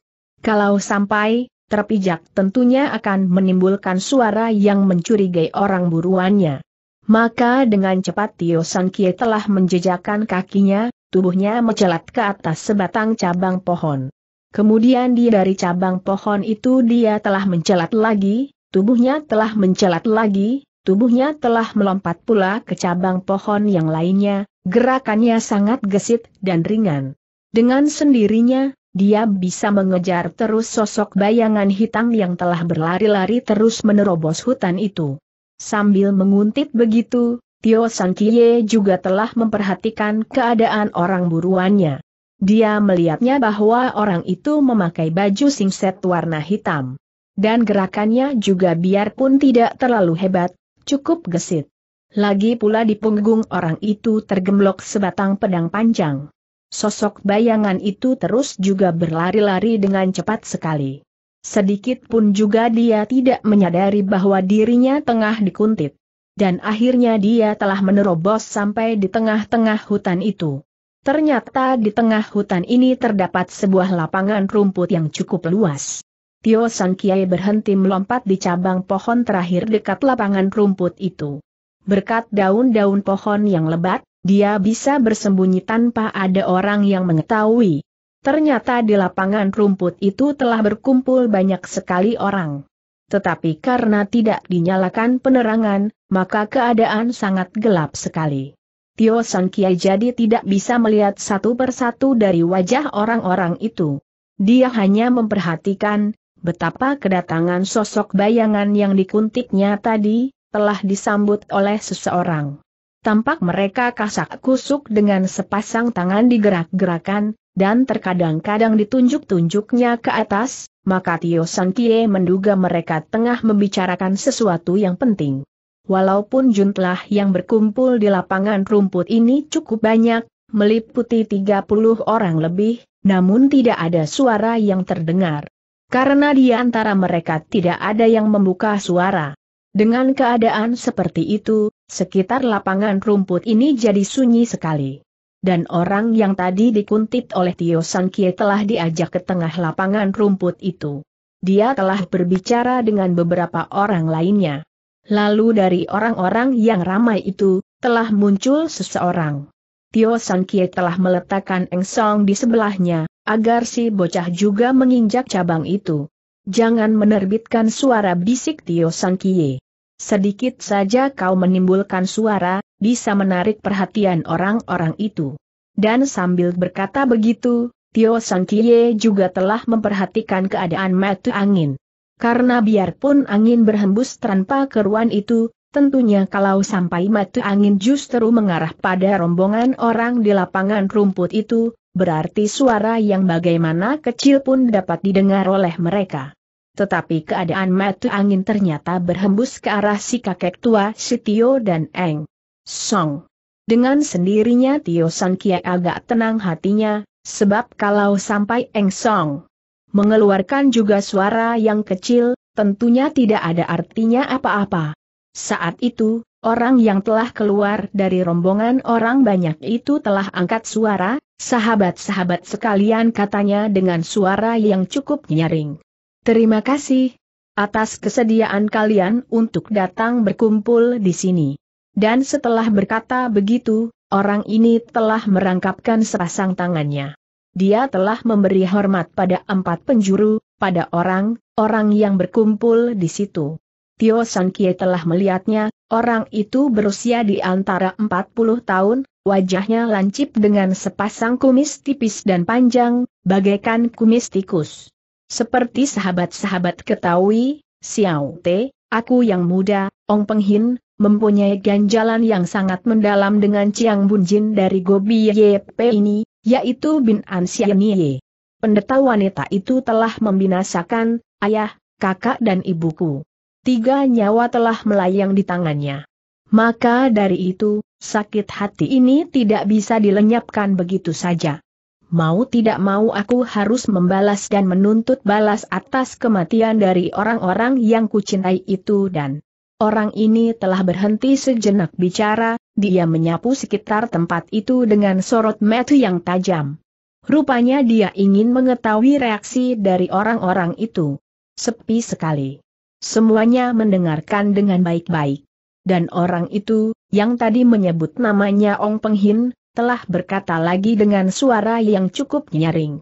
Kalau sampai terpijak tentunya akan menimbulkan suara yang mencurigai orang buruannya. Maka dengan cepat Tio San Kie telah menjejakan kakinya, tubuhnya mencelat ke atas sebatang cabang pohon. Kemudian di dari cabang pohon itu dia telah mencelat lagi, tubuhnya telah mencelat lagi, tubuhnya telah melompat pula ke cabang pohon yang lainnya, gerakannya sangat gesit dan ringan. Dengan sendirinya, dia bisa mengejar terus sosok bayangan hitam yang telah berlari-lari terus menerobos hutan itu. Sambil menguntit begitu, Tio San juga telah memperhatikan keadaan orang buruannya. Dia melihatnya bahwa orang itu memakai baju singset warna hitam. Dan gerakannya juga biarpun tidak terlalu hebat, cukup gesit. Lagi pula di punggung orang itu tergemblok sebatang pedang panjang. Sosok bayangan itu terus juga berlari-lari dengan cepat sekali. Sedikit pun juga dia tidak menyadari bahwa dirinya tengah dikuntit. Dan akhirnya dia telah menerobos sampai di tengah-tengah hutan itu. Ternyata di tengah hutan ini terdapat sebuah lapangan rumput yang cukup luas. Tio San Kiai berhenti melompat di cabang pohon terakhir dekat lapangan rumput itu. Berkat daun-daun pohon yang lebat, dia bisa bersembunyi tanpa ada orang yang mengetahui. Ternyata di lapangan rumput itu telah berkumpul banyak sekali orang. Tetapi karena tidak dinyalakan penerangan, maka keadaan sangat gelap sekali. Tio San Kiai jadi tidak bisa melihat satu persatu dari wajah orang-orang itu. Dia hanya memperhatikan betapa kedatangan sosok bayangan yang dikuntiknya tadi telah disambut oleh seseorang tampak mereka kasak kusuk dengan sepasang tangan digerak-gerakan, dan terkadang-kadang ditunjuk-tunjuknya ke atas, maka Tio San Kie menduga mereka tengah membicarakan sesuatu yang penting. Walaupun jumlah yang berkumpul di lapangan rumput ini cukup banyak, meliputi 30 orang lebih, namun tidak ada suara yang terdengar. Karena di antara mereka tidak ada yang membuka suara. Dengan keadaan seperti itu, sekitar lapangan rumput ini jadi sunyi sekali. Dan orang yang tadi dikuntit oleh Tio Sangkie telah diajak ke tengah lapangan rumput itu. Dia telah berbicara dengan beberapa orang lainnya. Lalu dari orang-orang yang ramai itu, telah muncul seseorang. Tio Sangkie telah meletakkan Eng Song di sebelahnya, agar si bocah juga menginjak cabang itu. Jangan menerbitkan suara bisik Tio Sang Kie. Sedikit saja kau menimbulkan suara, bisa menarik perhatian orang-orang itu. Dan sambil berkata begitu, Tio Sang Kie juga telah memperhatikan keadaan mata angin. Karena biarpun angin berhembus tanpa keruan itu, tentunya kalau sampai mata angin justru mengarah pada rombongan orang di lapangan rumput itu, berarti suara yang bagaimana kecil pun dapat didengar oleh mereka. Tetapi keadaan mata angin ternyata berhembus ke arah si kakek tua si Tio dan Eng. Song. Dengan sendirinya Tio San Kia agak tenang hatinya, sebab kalau sampai Eng Song mengeluarkan juga suara yang kecil, tentunya tidak ada artinya apa-apa. Saat itu, orang yang telah keluar dari rombongan orang banyak itu telah angkat suara, Sahabat-sahabat sekalian katanya dengan suara yang cukup nyaring. Terima kasih atas kesediaan kalian untuk datang berkumpul di sini. Dan setelah berkata begitu, orang ini telah merangkapkan sepasang tangannya. Dia telah memberi hormat pada empat penjuru, pada orang, orang yang berkumpul di situ. Tio San Kie telah melihatnya, Orang itu berusia di antara 40 tahun, wajahnya lancip dengan sepasang kumis tipis dan panjang, bagaikan kumis tikus. Seperti sahabat-sahabat ketahui, Xiao Te, aku yang muda, Ong Penghin, mempunyai ganjalan yang sangat mendalam dengan Chiang Bunjin dari Gobi Yep ini, yaitu Bin An Ye. Pendeta wanita itu telah membinasakan, ayah, kakak dan ibuku tiga nyawa telah melayang di tangannya. Maka dari itu, sakit hati ini tidak bisa dilenyapkan begitu saja. Mau tidak mau aku harus membalas dan menuntut balas atas kematian dari orang-orang yang kucintai itu dan orang ini telah berhenti sejenak bicara, dia menyapu sekitar tempat itu dengan sorot mata yang tajam. Rupanya dia ingin mengetahui reaksi dari orang-orang itu. Sepi sekali. Semuanya mendengarkan dengan baik-baik. Dan orang itu, yang tadi menyebut namanya Ong Penghin, telah berkata lagi dengan suara yang cukup nyaring.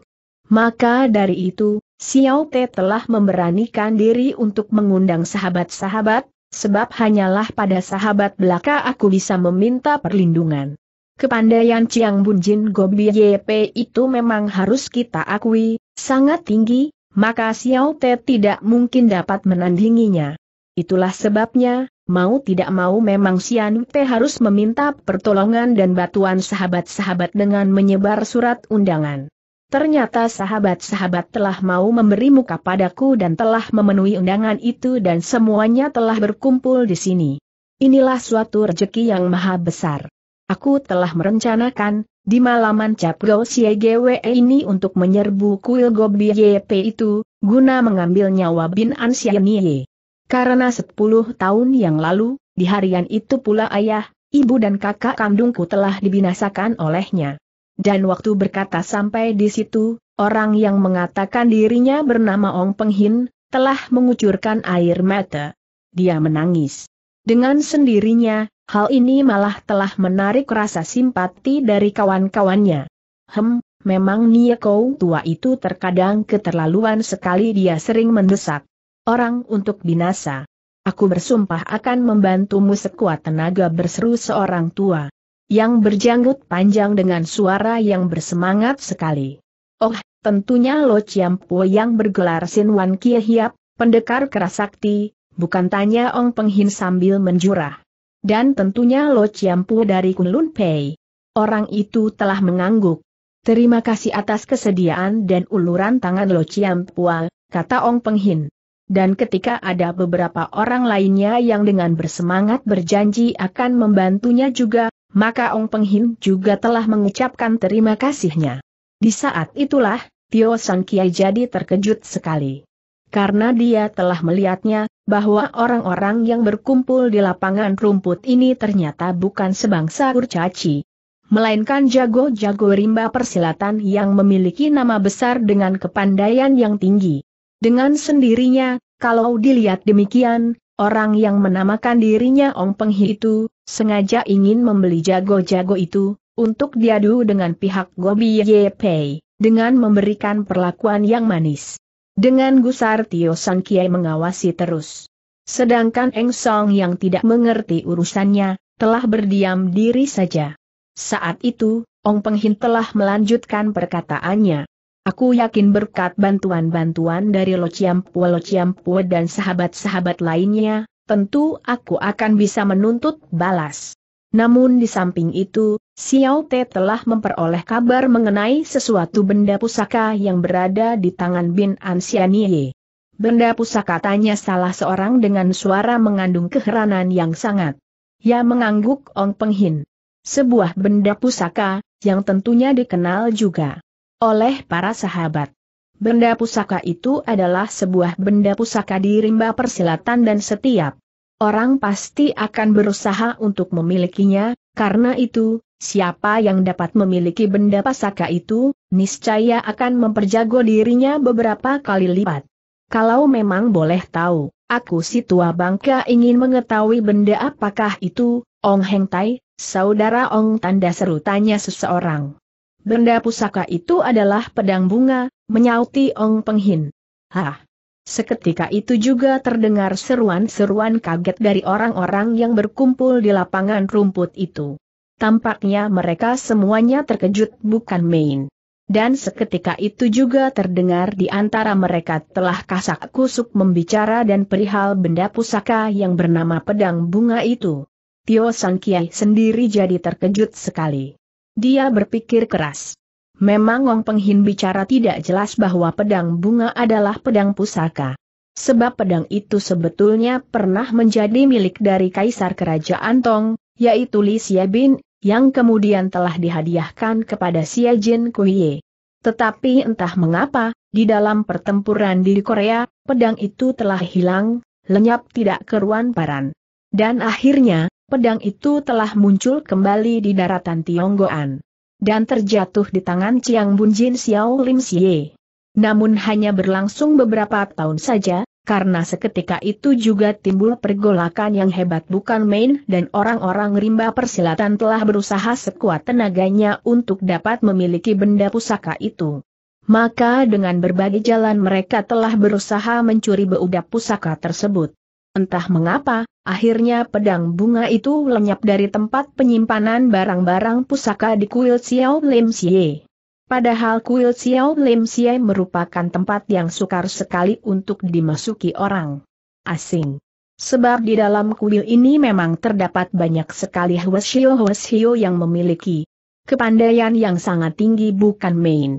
Maka dari itu, Xiao Te telah memberanikan diri untuk mengundang sahabat-sahabat, sebab hanyalah pada sahabat belaka aku bisa meminta perlindungan. Kepandaian Chiang Bunjin Gobi YP itu memang harus kita akui, sangat tinggi, maka Xiao Te tidak mungkin dapat menandinginya. Itulah sebabnya, mau tidak mau memang Xian Te harus meminta pertolongan dan batuan sahabat-sahabat dengan menyebar surat undangan. Ternyata sahabat-sahabat telah mau memberi muka padaku dan telah memenuhi undangan itu dan semuanya telah berkumpul di sini. Inilah suatu rejeki yang maha besar. Aku telah merencanakan, di malaman Capro Siegwe ini untuk menyerbu kuil Gobi YP itu, guna mengambil nyawa Bin Ansianiye. Karena sepuluh tahun yang lalu, di harian itu pula ayah, ibu dan kakak kandungku telah dibinasakan olehnya. Dan waktu berkata sampai di situ, orang yang mengatakan dirinya bernama Ong Penghin, telah mengucurkan air mata. Dia menangis. Dengan sendirinya, hal ini malah telah menarik rasa simpati dari kawan-kawannya. Hem, memang Nieko tua itu terkadang keterlaluan sekali dia sering mendesak. Orang untuk binasa. Aku bersumpah akan membantumu sekuat tenaga berseru seorang tua. Yang berjanggut panjang dengan suara yang bersemangat sekali. Oh, tentunya Lo Chiampo yang bergelar Sin Wan Kie Hiap, pendekar kerasakti, Bukan tanya Ong Peng Hin sambil menjurah. Dan tentunya Lo Chiampu dari Kunlun Pei. Orang itu telah mengangguk. Terima kasih atas kesediaan dan uluran tangan Lo Chiampu, kata Ong Peng Hin. Dan ketika ada beberapa orang lainnya yang dengan bersemangat berjanji akan membantunya juga, maka Ong Peng Hin juga telah mengucapkan terima kasihnya. Di saat itulah, Tio Sang Kiai jadi terkejut sekali. Karena dia telah melihatnya, bahwa orang-orang yang berkumpul di lapangan rumput ini ternyata bukan sebangsa kurcaci. Melainkan jago-jago rimba persilatan yang memiliki nama besar dengan kepandaian yang tinggi. Dengan sendirinya, kalau dilihat demikian, orang yang menamakan dirinya Ong Penghi itu, sengaja ingin membeli jago-jago itu, untuk diadu dengan pihak Gobi Ye Pei, dengan memberikan perlakuan yang manis. Dengan gusar Tio Sang Kiai mengawasi terus. Sedangkan Eng Song yang tidak mengerti urusannya, telah berdiam diri saja. Saat itu, Ong Peng Penghin telah melanjutkan perkataannya. Aku yakin berkat bantuan-bantuan dari Lo Chiam Pua, Lo Chiam Pua dan sahabat-sahabat lainnya, tentu aku akan bisa menuntut balas. Namun di samping itu, Xiao Te telah memperoleh kabar mengenai sesuatu benda pusaka yang berada di tangan Bin Ansianie. Benda pusaka tanya salah seorang dengan suara mengandung keheranan yang sangat. Ya mengangguk Ong Penghin. Sebuah benda pusaka, yang tentunya dikenal juga oleh para sahabat. Benda pusaka itu adalah sebuah benda pusaka di rimba persilatan dan setiap orang pasti akan berusaha untuk memilikinya, karena itu, siapa yang dapat memiliki benda pasaka itu, niscaya akan memperjago dirinya beberapa kali lipat. Kalau memang boleh tahu, aku si tua bangka ingin mengetahui benda apakah itu, Ong Heng Tai, saudara Ong tanda seru tanya seseorang. Benda pusaka itu adalah pedang bunga, menyauti Ong Penghin. Hah, Seketika itu juga terdengar seruan-seruan kaget dari orang-orang yang berkumpul di lapangan rumput itu. Tampaknya mereka semuanya terkejut bukan main. Dan seketika itu juga terdengar di antara mereka telah kasak kusuk membicara dan perihal benda pusaka yang bernama pedang bunga itu. Tio Sang Kiai sendiri jadi terkejut sekali. Dia berpikir keras. Memang Ong Penghin bicara tidak jelas bahwa pedang bunga adalah pedang pusaka. Sebab pedang itu sebetulnya pernah menjadi milik dari Kaisar Kerajaan Tong, yaitu Li Xiebin, yang kemudian telah dihadiahkan kepada Xia Jin Kuiye. Tetapi entah mengapa, di dalam pertempuran di Korea, pedang itu telah hilang, lenyap tidak keruan paran. Dan akhirnya, pedang itu telah muncul kembali di daratan Tionggoan dan terjatuh di tangan Chiang Bunjin Xiao Lim Xie. Namun hanya berlangsung beberapa tahun saja, karena seketika itu juga timbul pergolakan yang hebat bukan main dan orang-orang rimba persilatan telah berusaha sekuat tenaganya untuk dapat memiliki benda pusaka itu. Maka dengan berbagai jalan mereka telah berusaha mencuri beudap pusaka tersebut. Entah mengapa, akhirnya pedang bunga itu lenyap dari tempat penyimpanan barang-barang pusaka di kuil Xiao Lim Xie. Padahal kuil Xiao Lim Xie merupakan tempat yang sukar sekali untuk dimasuki orang asing. Sebab di dalam kuil ini memang terdapat banyak sekali hwasio-hwasio yang memiliki kepandaian yang sangat tinggi bukan main.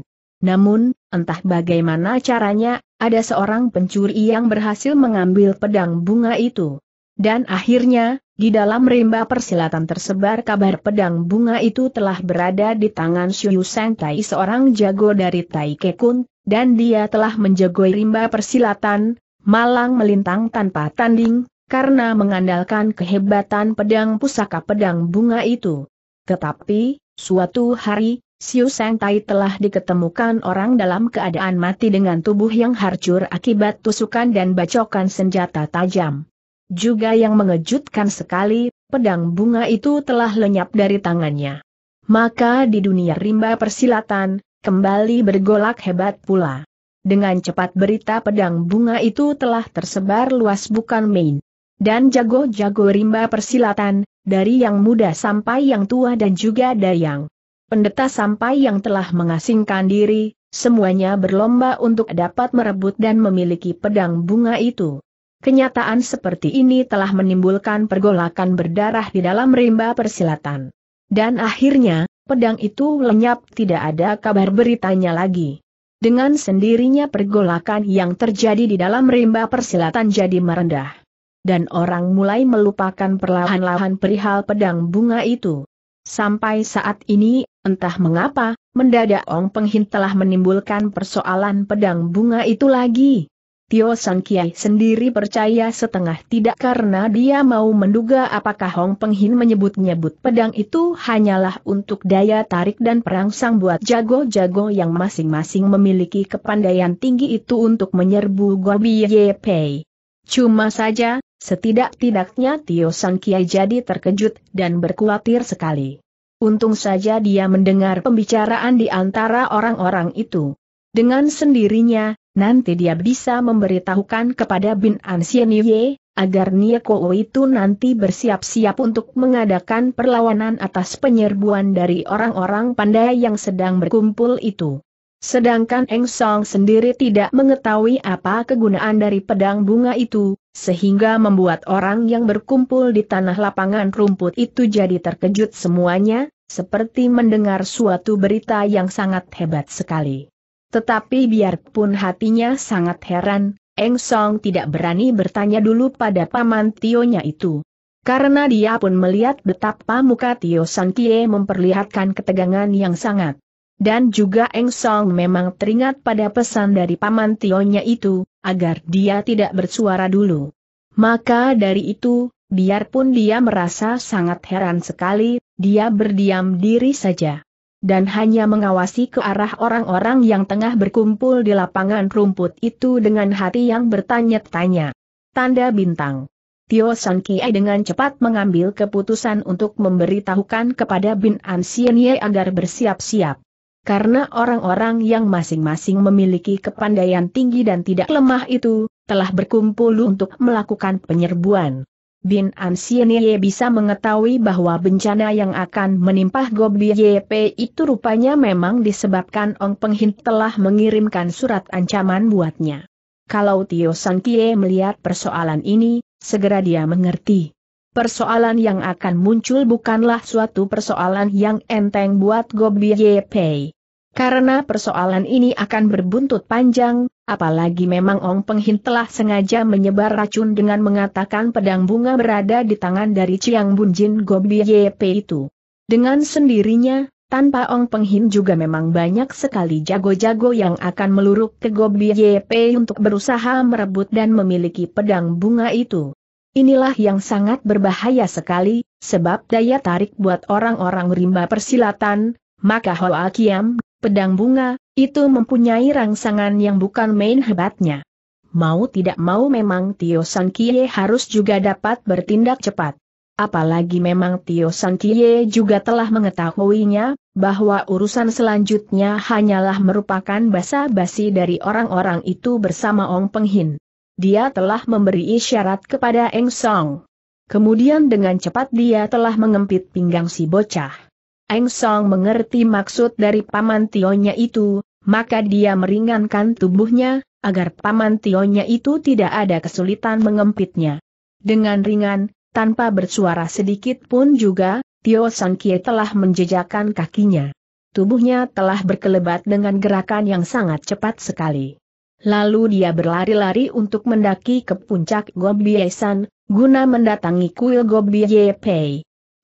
Namun, entah bagaimana caranya, ada seorang pencuri yang berhasil mengambil pedang bunga itu. Dan akhirnya, di dalam rimba persilatan tersebar kabar pedang bunga itu telah berada di tangan Shuyu Tai seorang jago dari Tai Kekun, dan dia telah menjagoi rimba persilatan, malang melintang tanpa tanding, karena mengandalkan kehebatan pedang pusaka pedang bunga itu. Tetapi, suatu hari, Siu Seng Tai telah diketemukan orang dalam keadaan mati dengan tubuh yang hancur akibat tusukan dan bacokan senjata tajam. Juga yang mengejutkan sekali, pedang bunga itu telah lenyap dari tangannya. Maka di dunia rimba persilatan, kembali bergolak hebat pula. Dengan cepat berita pedang bunga itu telah tersebar luas bukan main. Dan jago-jago rimba persilatan, dari yang muda sampai yang tua dan juga dayang pendeta sampai yang telah mengasingkan diri, semuanya berlomba untuk dapat merebut dan memiliki pedang bunga itu. Kenyataan seperti ini telah menimbulkan pergolakan berdarah di dalam rimba persilatan. Dan akhirnya, pedang itu lenyap tidak ada kabar beritanya lagi. Dengan sendirinya pergolakan yang terjadi di dalam rimba persilatan jadi merendah. Dan orang mulai melupakan perlahan-lahan perihal pedang bunga itu. Sampai saat ini, entah mengapa, mendadak Ong Penghin telah menimbulkan persoalan pedang bunga itu lagi. Tio San Kiai sendiri percaya setengah tidak karena dia mau menduga apakah Hong Penghin menyebut-nyebut pedang itu hanyalah untuk daya tarik dan perangsang buat jago-jago yang masing-masing memiliki kepandaian tinggi itu untuk menyerbu Gobi Ye Pei. Cuma saja, Setidak-tidaknya Tio Sang Kiai jadi terkejut dan berkhawatir sekali. Untung saja dia mendengar pembicaraan di antara orang-orang itu. Dengan sendirinya, nanti dia bisa memberitahukan kepada Bin Ansien Ye, agar Nieko itu nanti bersiap-siap untuk mengadakan perlawanan atas penyerbuan dari orang-orang pandai yang sedang berkumpul itu. Sedangkan Eng Song sendiri tidak mengetahui apa kegunaan dari pedang bunga itu, sehingga membuat orang yang berkumpul di tanah lapangan rumput itu jadi terkejut semuanya, seperti mendengar suatu berita yang sangat hebat sekali. Tetapi biarpun hatinya sangat heran, Eng Song tidak berani bertanya dulu pada paman Tionya itu. Karena dia pun melihat betapa muka Tio San Kie memperlihatkan ketegangan yang sangat. Dan juga Eng Song memang teringat pada pesan dari paman Tionya itu, agar dia tidak bersuara dulu. Maka dari itu, biarpun dia merasa sangat heran sekali, dia berdiam diri saja. Dan hanya mengawasi ke arah orang-orang yang tengah berkumpul di lapangan rumput itu dengan hati yang bertanya-tanya. Tanda bintang. Tio San Kiai dengan cepat mengambil keputusan untuk memberitahukan kepada Bin An Sienye agar bersiap-siap karena orang-orang yang masing-masing memiliki kepandaian tinggi dan tidak lemah itu, telah berkumpul untuk melakukan penyerbuan. Bin Ansienye bisa mengetahui bahwa bencana yang akan menimpa Gobi YP itu rupanya memang disebabkan Ong Penghin telah mengirimkan surat ancaman buatnya. Kalau Tio San Kie melihat persoalan ini, segera dia mengerti. Persoalan yang akan muncul bukanlah suatu persoalan yang enteng buat Gobi YP. Karena persoalan ini akan berbuntut panjang, apalagi memang Ong Penghin telah sengaja menyebar racun dengan mengatakan pedang bunga berada di tangan dari Chiang Jin Gobi YP itu. Dengan sendirinya, tanpa Ong Penghin juga memang banyak sekali jago-jago yang akan meluruk ke Gobi YP untuk berusaha merebut dan memiliki pedang bunga itu. Inilah yang sangat berbahaya sekali, sebab daya tarik buat orang-orang rimba persilatan, maka Hoa Kiam Pedang bunga, itu mempunyai rangsangan yang bukan main hebatnya. Mau tidak mau memang Tio San Kie harus juga dapat bertindak cepat. Apalagi memang Tio San Kie juga telah mengetahuinya, bahwa urusan selanjutnya hanyalah merupakan basa-basi dari orang-orang itu bersama Ong Penghin. Dia telah memberi isyarat kepada Eng Song. Kemudian dengan cepat dia telah mengempit pinggang si bocah. Eng Song mengerti maksud dari paman Tionya itu, maka dia meringankan tubuhnya, agar paman Tionya itu tidak ada kesulitan mengempitnya. Dengan ringan, tanpa bersuara sedikit pun juga, Tio Sangkie telah menjejakkan kakinya. Tubuhnya telah berkelebat dengan gerakan yang sangat cepat sekali. Lalu dia berlari-lari untuk mendaki ke puncak Gobiesan, guna mendatangi kuil Gobie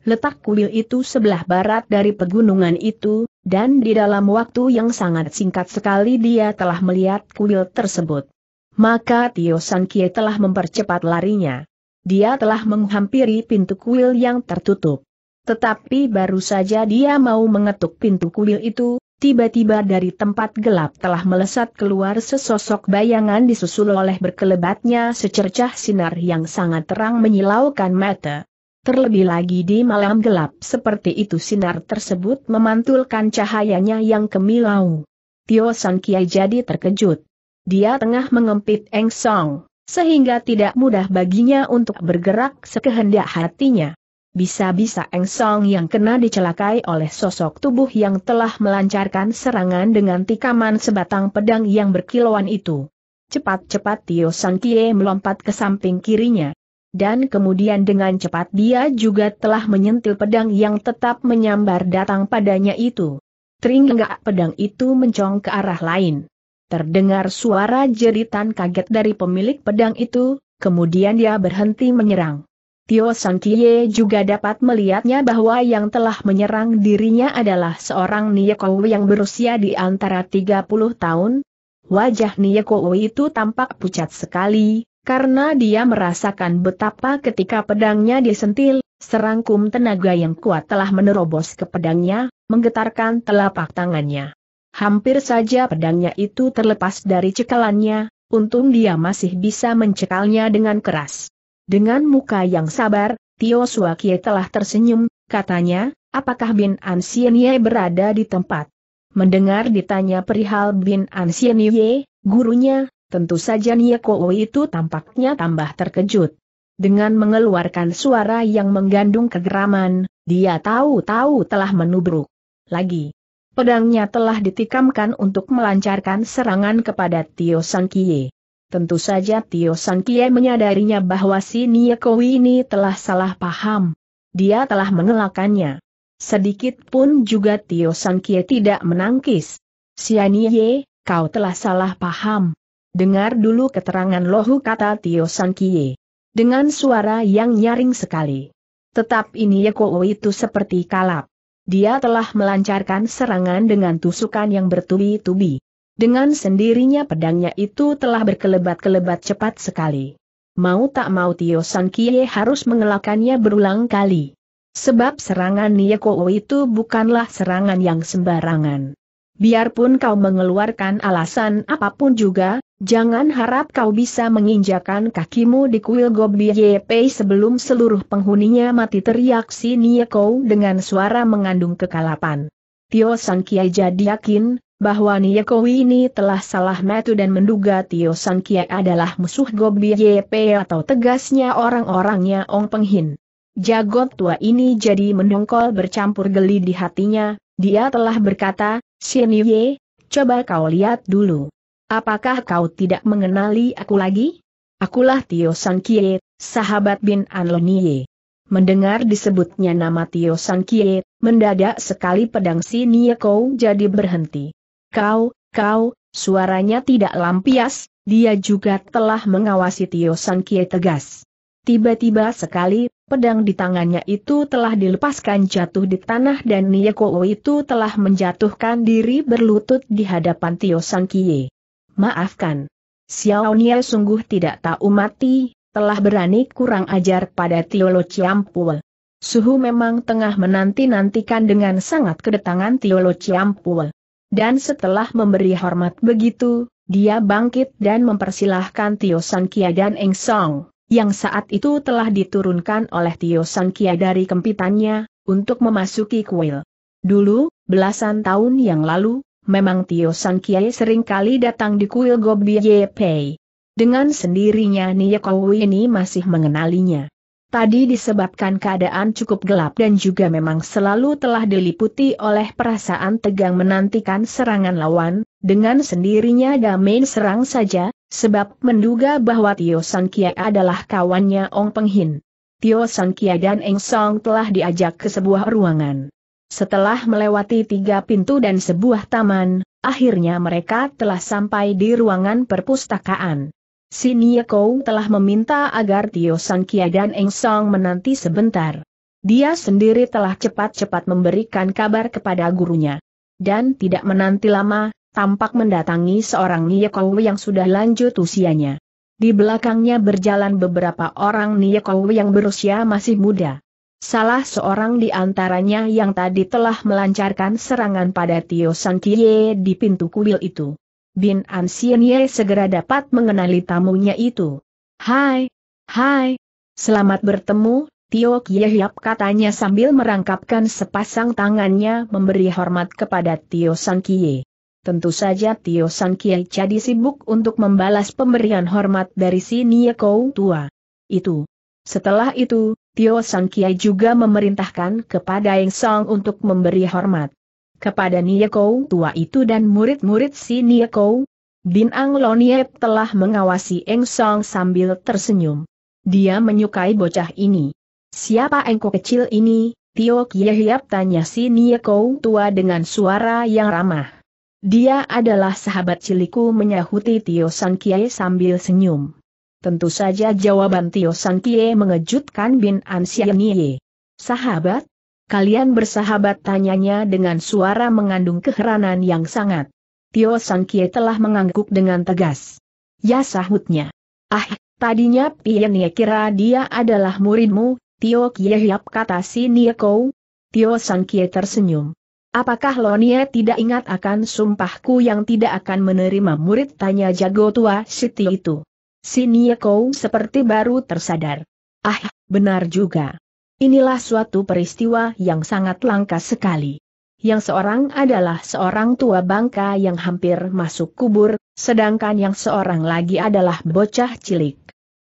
Letak kuil itu sebelah barat dari pegunungan itu, dan di dalam waktu yang sangat singkat sekali dia telah melihat kuil tersebut. Maka Tio San Kie telah mempercepat larinya. Dia telah menghampiri pintu kuil yang tertutup. Tetapi baru saja dia mau mengetuk pintu kuil itu, tiba-tiba dari tempat gelap telah melesat keluar sesosok bayangan disusul oleh berkelebatnya secercah sinar yang sangat terang menyilaukan mata. Terlebih lagi di malam gelap seperti itu sinar tersebut memantulkan cahayanya yang kemilau. Tio San Kiai jadi terkejut. Dia tengah mengempit Eng Song, sehingga tidak mudah baginya untuk bergerak sekehendak hatinya. Bisa-bisa Eng Song yang kena dicelakai oleh sosok tubuh yang telah melancarkan serangan dengan tikaman sebatang pedang yang berkilauan itu. Cepat-cepat Tio San Kie melompat ke samping kirinya dan kemudian dengan cepat dia juga telah menyentil pedang yang tetap menyambar datang padanya itu. Teringgak pedang itu mencong ke arah lain. Terdengar suara jeritan kaget dari pemilik pedang itu, kemudian dia berhenti menyerang. Tio Sankie juga dapat melihatnya bahwa yang telah menyerang dirinya adalah seorang Niyakowi yang berusia di antara 30 tahun. Wajah Niyakowi itu tampak pucat sekali, karena dia merasakan betapa ketika pedangnya disentil, serangkum tenaga yang kuat telah menerobos ke pedangnya, menggetarkan telapak tangannya. Hampir saja pedangnya itu terlepas dari cekalannya, untung dia masih bisa mencekalnya dengan keras. Dengan muka yang sabar, Tio Suakie telah tersenyum, katanya, apakah Bin Ansienye berada di tempat? Mendengar ditanya perihal Bin Ansienye, gurunya, Tentu saja Nieko itu tampaknya tambah terkejut. Dengan mengeluarkan suara yang menggandung kegeraman, dia tahu-tahu telah menubruk. Lagi. Pedangnya telah ditikamkan untuk melancarkan serangan kepada Tio Kie. Tentu saja Tio Kie menyadarinya bahwa si Nieko ini telah salah paham. Dia telah mengelakannya. Sedikit pun juga Tio Kie tidak menangkis. Sianie, kau telah salah paham. Dengar dulu keterangan lohu kata Tio San Kie. Dengan suara yang nyaring sekali. Tetap ini Yeko itu seperti kalap. Dia telah melancarkan serangan dengan tusukan yang bertubi-tubi. Dengan sendirinya pedangnya itu telah berkelebat-kelebat cepat sekali. Mau tak mau Tio San Kie harus mengelakannya berulang kali. Sebab serangan Niyeko itu bukanlah serangan yang sembarangan biarpun kau mengeluarkan alasan apapun juga, jangan harap kau bisa menginjakan kakimu di kuil Gobi Yepei sebelum seluruh penghuninya mati teriak si Niekou dengan suara mengandung kekalapan. Tio Sang Kiai jadi yakin, bahwa Niekou ini telah salah metu dan menduga Tio Sang Kiai adalah musuh Gobi Yepei atau tegasnya orang-orangnya Ong Penghin. Jagot tua ini jadi mendongkol bercampur geli di hatinya, dia telah berkata, Shin Yue, coba kau lihat dulu. Apakah kau tidak mengenali aku lagi? Akulah Tio San Kie, sahabat Bin Anlonie. Mendengar disebutnya nama Tio San Kie, mendadak sekali pedang si kau jadi berhenti. Kau, kau, suaranya tidak lampias, dia juga telah mengawasi Tio San Kie tegas. Tiba-tiba sekali, pedang di tangannya itu telah dilepaskan jatuh di tanah dan Niyeko itu telah menjatuhkan diri berlutut di hadapan Tio San Kie. Maafkan. Xiao Nie sungguh tidak tahu mati, telah berani kurang ajar pada Tio Lo Chiampul. Suhu memang tengah menanti-nantikan dengan sangat kedatangan Tio Lo Chiampul. Dan setelah memberi hormat begitu, dia bangkit dan mempersilahkan Tio San Kia dan Eng Song yang saat itu telah diturunkan oleh Tio Sangkia dari kempitannya, untuk memasuki kuil. Dulu, belasan tahun yang lalu, memang Tio sering seringkali datang di kuil Gobi Pei. Dengan sendirinya Nia Niyakawu ini masih mengenalinya. Tadi disebabkan keadaan cukup gelap dan juga memang selalu telah diliputi oleh perasaan tegang menantikan serangan lawan, dengan sendirinya Damain serang saja, sebab menduga bahwa Tio San Kia adalah kawannya Ong Penghin. Tio San Kia dan Eng Song telah diajak ke sebuah ruangan. Setelah melewati tiga pintu dan sebuah taman, akhirnya mereka telah sampai di ruangan perpustakaan. Sinia Kou telah meminta agar Tio Sang Kia dan Eng Song menanti sebentar. Dia sendiri telah cepat-cepat memberikan kabar kepada gurunya. Dan tidak menanti lama, tampak mendatangi seorang Niyakou yang sudah lanjut usianya. Di belakangnya berjalan beberapa orang Niyakou yang berusia masih muda. Salah seorang di antaranya yang tadi telah melancarkan serangan pada Tio Sang Kie di pintu kuil itu. Bin An Xianye segera dapat mengenali tamunya itu. Hai, hai, selamat bertemu, Tio Kiehyap katanya sambil merangkapkan sepasang tangannya memberi hormat kepada Tio San Kie. Tentu saja Tio San Kie jadi sibuk untuk membalas pemberian hormat dari si Kou tua. Itu. Setelah itu, Tio San Kie juga memerintahkan kepada Eng Song untuk memberi hormat kepada Niekou tua itu dan murid-murid si Niekou. Bin Ang Loniet telah mengawasi Eng Song sambil tersenyum. Dia menyukai bocah ini. Siapa engkau kecil ini? Tio Kiehiap tanya si Niekou tua dengan suara yang ramah. Dia adalah sahabat ciliku menyahuti Tio San Kie sambil senyum. Tentu saja jawaban Tio San Kie mengejutkan Bin An Sianie. Sahabat? Kalian bersahabat tanyanya dengan suara mengandung keheranan yang sangat. Tio Kie telah mengangguk dengan tegas. Ya sahutnya. Ah, tadinya Pienye kira dia adalah muridmu, Tio Kie Yap kata si Kou. Tio Kie tersenyum. Apakah lo nie tidak ingat akan sumpahku yang tidak akan menerima murid tanya jago tua Siti itu? Si Kou seperti baru tersadar. Ah, benar juga. Inilah suatu peristiwa yang sangat langka sekali. Yang seorang adalah seorang tua bangka yang hampir masuk kubur, sedangkan yang seorang lagi adalah bocah cilik.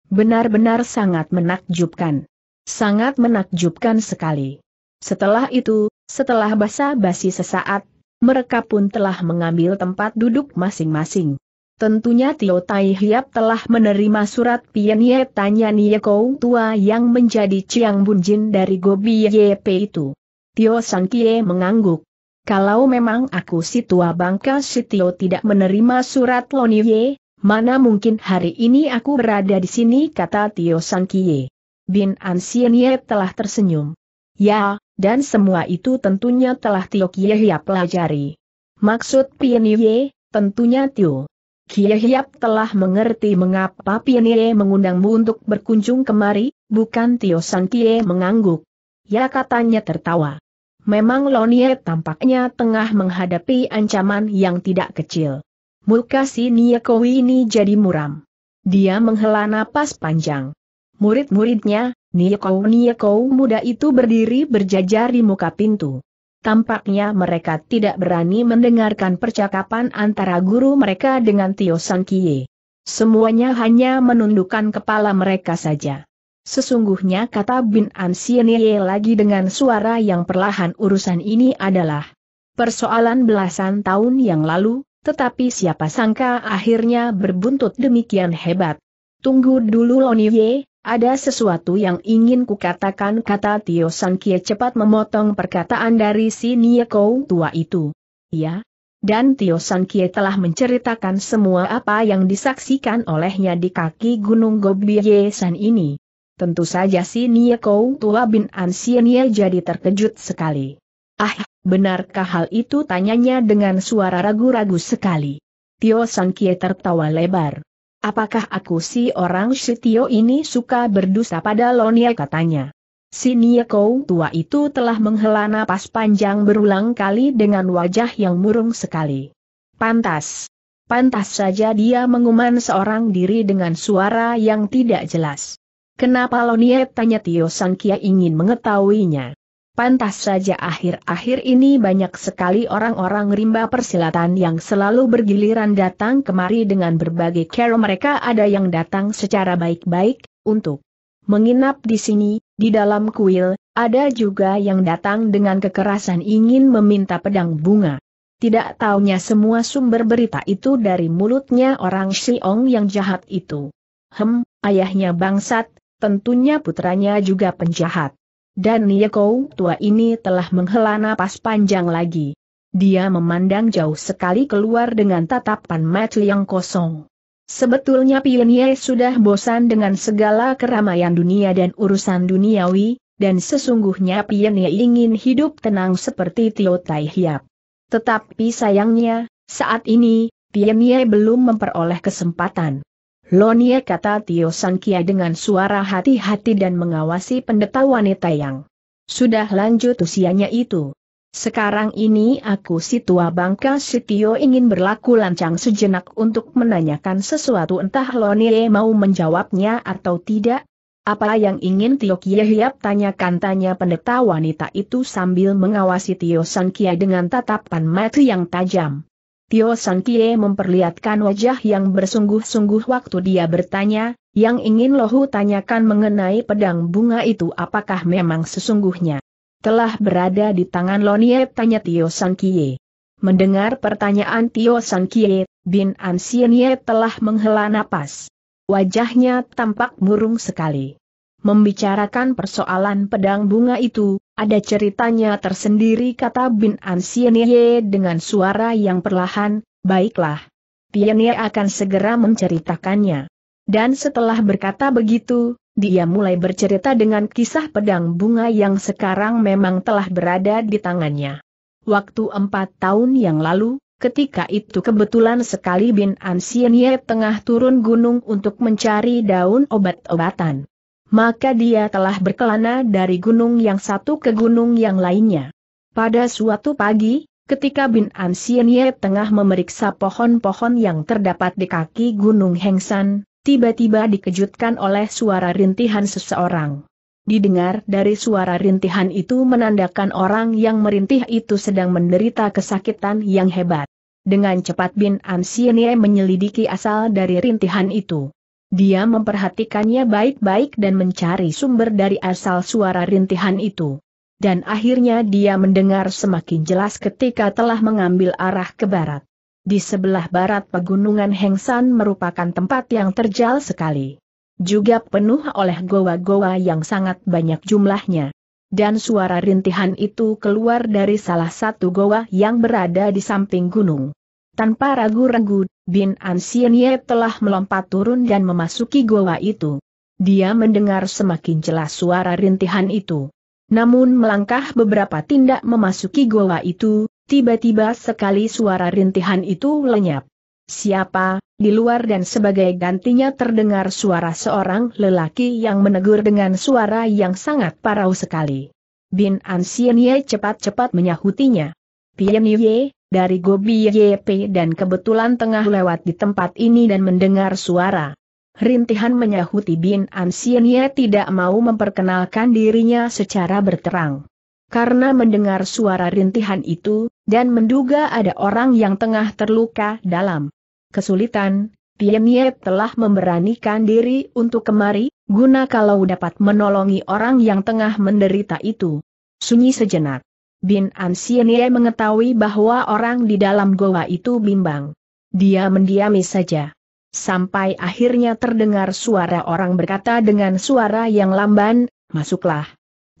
Benar-benar sangat menakjubkan. Sangat menakjubkan sekali. Setelah itu, setelah basa-basi sesaat, mereka pun telah mengambil tempat duduk masing-masing. Tentunya Tio Tai Hiap telah menerima surat Pienye Tanya Nye Kou Tua yang menjadi Chiang Bunjin dari Gobi Pe itu. Tio San Kie mengangguk. Kalau memang aku si tua bangka si Tio tidak menerima surat Loniye, mana mungkin hari ini aku berada di sini kata Tio San Kie. Bin An Sien Ye telah tersenyum. Ya, dan semua itu tentunya telah Tio Kie Hiap pelajari. Maksud Pienye, tentunya Tio. Kie Hiap telah mengerti mengapa Pienie mengundangmu untuk berkunjung kemari, bukan Tio San Kie mengangguk. Ya katanya tertawa. Memang Lonie tampaknya tengah menghadapi ancaman yang tidak kecil. Muka si Nieko ini jadi muram. Dia menghela napas panjang. Murid-muridnya, Kowi-Nia nieko muda itu berdiri berjajar di muka pintu. Tampaknya mereka tidak berani mendengarkan percakapan antara guru mereka dengan Tio San Kie. Semuanya hanya menundukkan kepala mereka saja. Sesungguhnya kata Bin An lagi dengan suara yang perlahan urusan ini adalah persoalan belasan tahun yang lalu, tetapi siapa sangka akhirnya berbuntut demikian hebat. Tunggu dulu Loniye, ada sesuatu yang ingin kukatakan kata Tio San Kie cepat memotong perkataan dari si Nieko tua itu. Ya. Dan Tio San Kie telah menceritakan semua apa yang disaksikan olehnya di kaki Gunung Gobiye San ini. Tentu saja si Nieko tua bin Ansienye jadi terkejut sekali. Ah, benarkah hal itu tanyanya dengan suara ragu-ragu sekali. Tio San Kie tertawa lebar. Apakah aku si orang Sitio ini suka berdusta pada Lonia katanya. Si Nieko tua itu telah menghela napas panjang berulang kali dengan wajah yang murung sekali. Pantas. Pantas saja dia menguman seorang diri dengan suara yang tidak jelas. Kenapa Lonia tanya Tio Sangkia ingin mengetahuinya. Pantas saja akhir-akhir ini banyak sekali orang-orang rimba persilatan yang selalu bergiliran datang kemari dengan berbagai cara mereka ada yang datang secara baik-baik, untuk menginap di sini, di dalam kuil, ada juga yang datang dengan kekerasan ingin meminta pedang bunga. Tidak taunya semua sumber berita itu dari mulutnya orang Siong yang jahat itu. Hem, ayahnya bangsat, tentunya putranya juga penjahat. Dan Niekou tua ini telah menghela napas panjang lagi. Dia memandang jauh sekali keluar dengan tatapan mata yang kosong. Sebetulnya Pienie sudah bosan dengan segala keramaian dunia dan urusan duniawi, dan sesungguhnya Pienie ingin hidup tenang seperti Tio Tai Hiap. Tetapi sayangnya, saat ini, Pienie belum memperoleh kesempatan. Lonie kata Tio Sankia dengan suara hati-hati dan mengawasi pendeta wanita yang sudah lanjut usianya itu. Sekarang ini aku si tua bangka si Tio ingin berlaku lancang sejenak untuk menanyakan sesuatu entah Lonie mau menjawabnya atau tidak. Apa yang ingin Tio Kia Hiap tanyakan tanya pendeta wanita itu sambil mengawasi Tio Sankia dengan tatapan mata yang tajam. Tio Sang Kie memperlihatkan wajah yang bersungguh-sungguh waktu dia bertanya, yang ingin Lohu tanyakan mengenai pedang bunga itu apakah memang sesungguhnya telah berada di tangan Lonie tanya Tio Sang Kie. Mendengar pertanyaan Tio Sang Kie, Bin An telah menghela napas. Wajahnya tampak murung sekali. Membicarakan persoalan pedang bunga itu, ada ceritanya tersendiri kata Bin Ansienye dengan suara yang perlahan, baiklah. Tienye akan segera menceritakannya. Dan setelah berkata begitu, dia mulai bercerita dengan kisah pedang bunga yang sekarang memang telah berada di tangannya. Waktu empat tahun yang lalu, Ketika itu kebetulan sekali Bin Ansienye tengah turun gunung untuk mencari daun obat-obatan maka dia telah berkelana dari gunung yang satu ke gunung yang lainnya. Pada suatu pagi, ketika Bin An tengah memeriksa pohon-pohon yang terdapat di kaki Gunung Hengsan, tiba-tiba dikejutkan oleh suara rintihan seseorang. Didengar dari suara rintihan itu menandakan orang yang merintih itu sedang menderita kesakitan yang hebat. Dengan cepat Bin An menyelidiki asal dari rintihan itu. Dia memperhatikannya baik-baik dan mencari sumber dari asal suara rintihan itu. Dan akhirnya dia mendengar semakin jelas ketika telah mengambil arah ke barat. Di sebelah barat pegunungan Hengsan merupakan tempat yang terjal sekali. Juga penuh oleh goa-goa yang sangat banyak jumlahnya. Dan suara rintihan itu keluar dari salah satu goa yang berada di samping gunung. Tanpa ragu-ragu, Bin Ansienye telah melompat turun dan memasuki goa itu. Dia mendengar semakin jelas suara rintihan itu. Namun melangkah beberapa tindak memasuki goa itu, tiba-tiba sekali suara rintihan itu lenyap. Siapa, di luar dan sebagai gantinya terdengar suara seorang lelaki yang menegur dengan suara yang sangat parau sekali. Bin Ansienye cepat-cepat menyahutinya. Pienye, dari Gobi YP dan kebetulan tengah lewat di tempat ini dan mendengar suara. Rintihan menyahuti Bin Ansienye tidak mau memperkenalkan dirinya secara berterang. Karena mendengar suara rintihan itu, dan menduga ada orang yang tengah terluka dalam kesulitan, Tianye telah memberanikan diri untuk kemari, guna kalau dapat menolongi orang yang tengah menderita itu. Sunyi sejenak. Bin Ansienie mengetahui bahwa orang di dalam goa itu bimbang. Dia mendiami saja. Sampai akhirnya terdengar suara orang berkata dengan suara yang lamban, masuklah.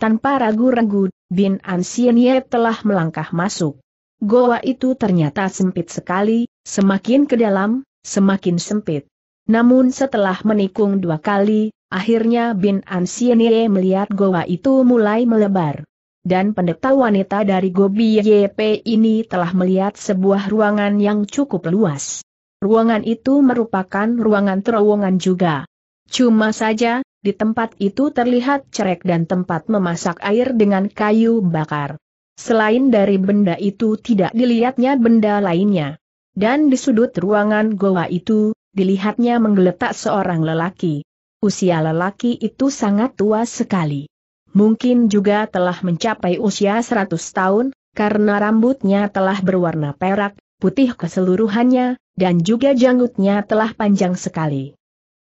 Tanpa ragu-ragu, Bin Ansienie telah melangkah masuk. Goa itu ternyata sempit sekali, semakin ke dalam, semakin sempit. Namun setelah menikung dua kali, akhirnya Bin Ansienie melihat goa itu mulai melebar dan pendeta wanita dari Gobi YP ini telah melihat sebuah ruangan yang cukup luas. Ruangan itu merupakan ruangan terowongan juga. Cuma saja, di tempat itu terlihat cerek dan tempat memasak air dengan kayu bakar. Selain dari benda itu tidak dilihatnya benda lainnya. Dan di sudut ruangan goa itu, dilihatnya menggeletak seorang lelaki. Usia lelaki itu sangat tua sekali mungkin juga telah mencapai usia 100 tahun, karena rambutnya telah berwarna perak, putih keseluruhannya, dan juga janggutnya telah panjang sekali.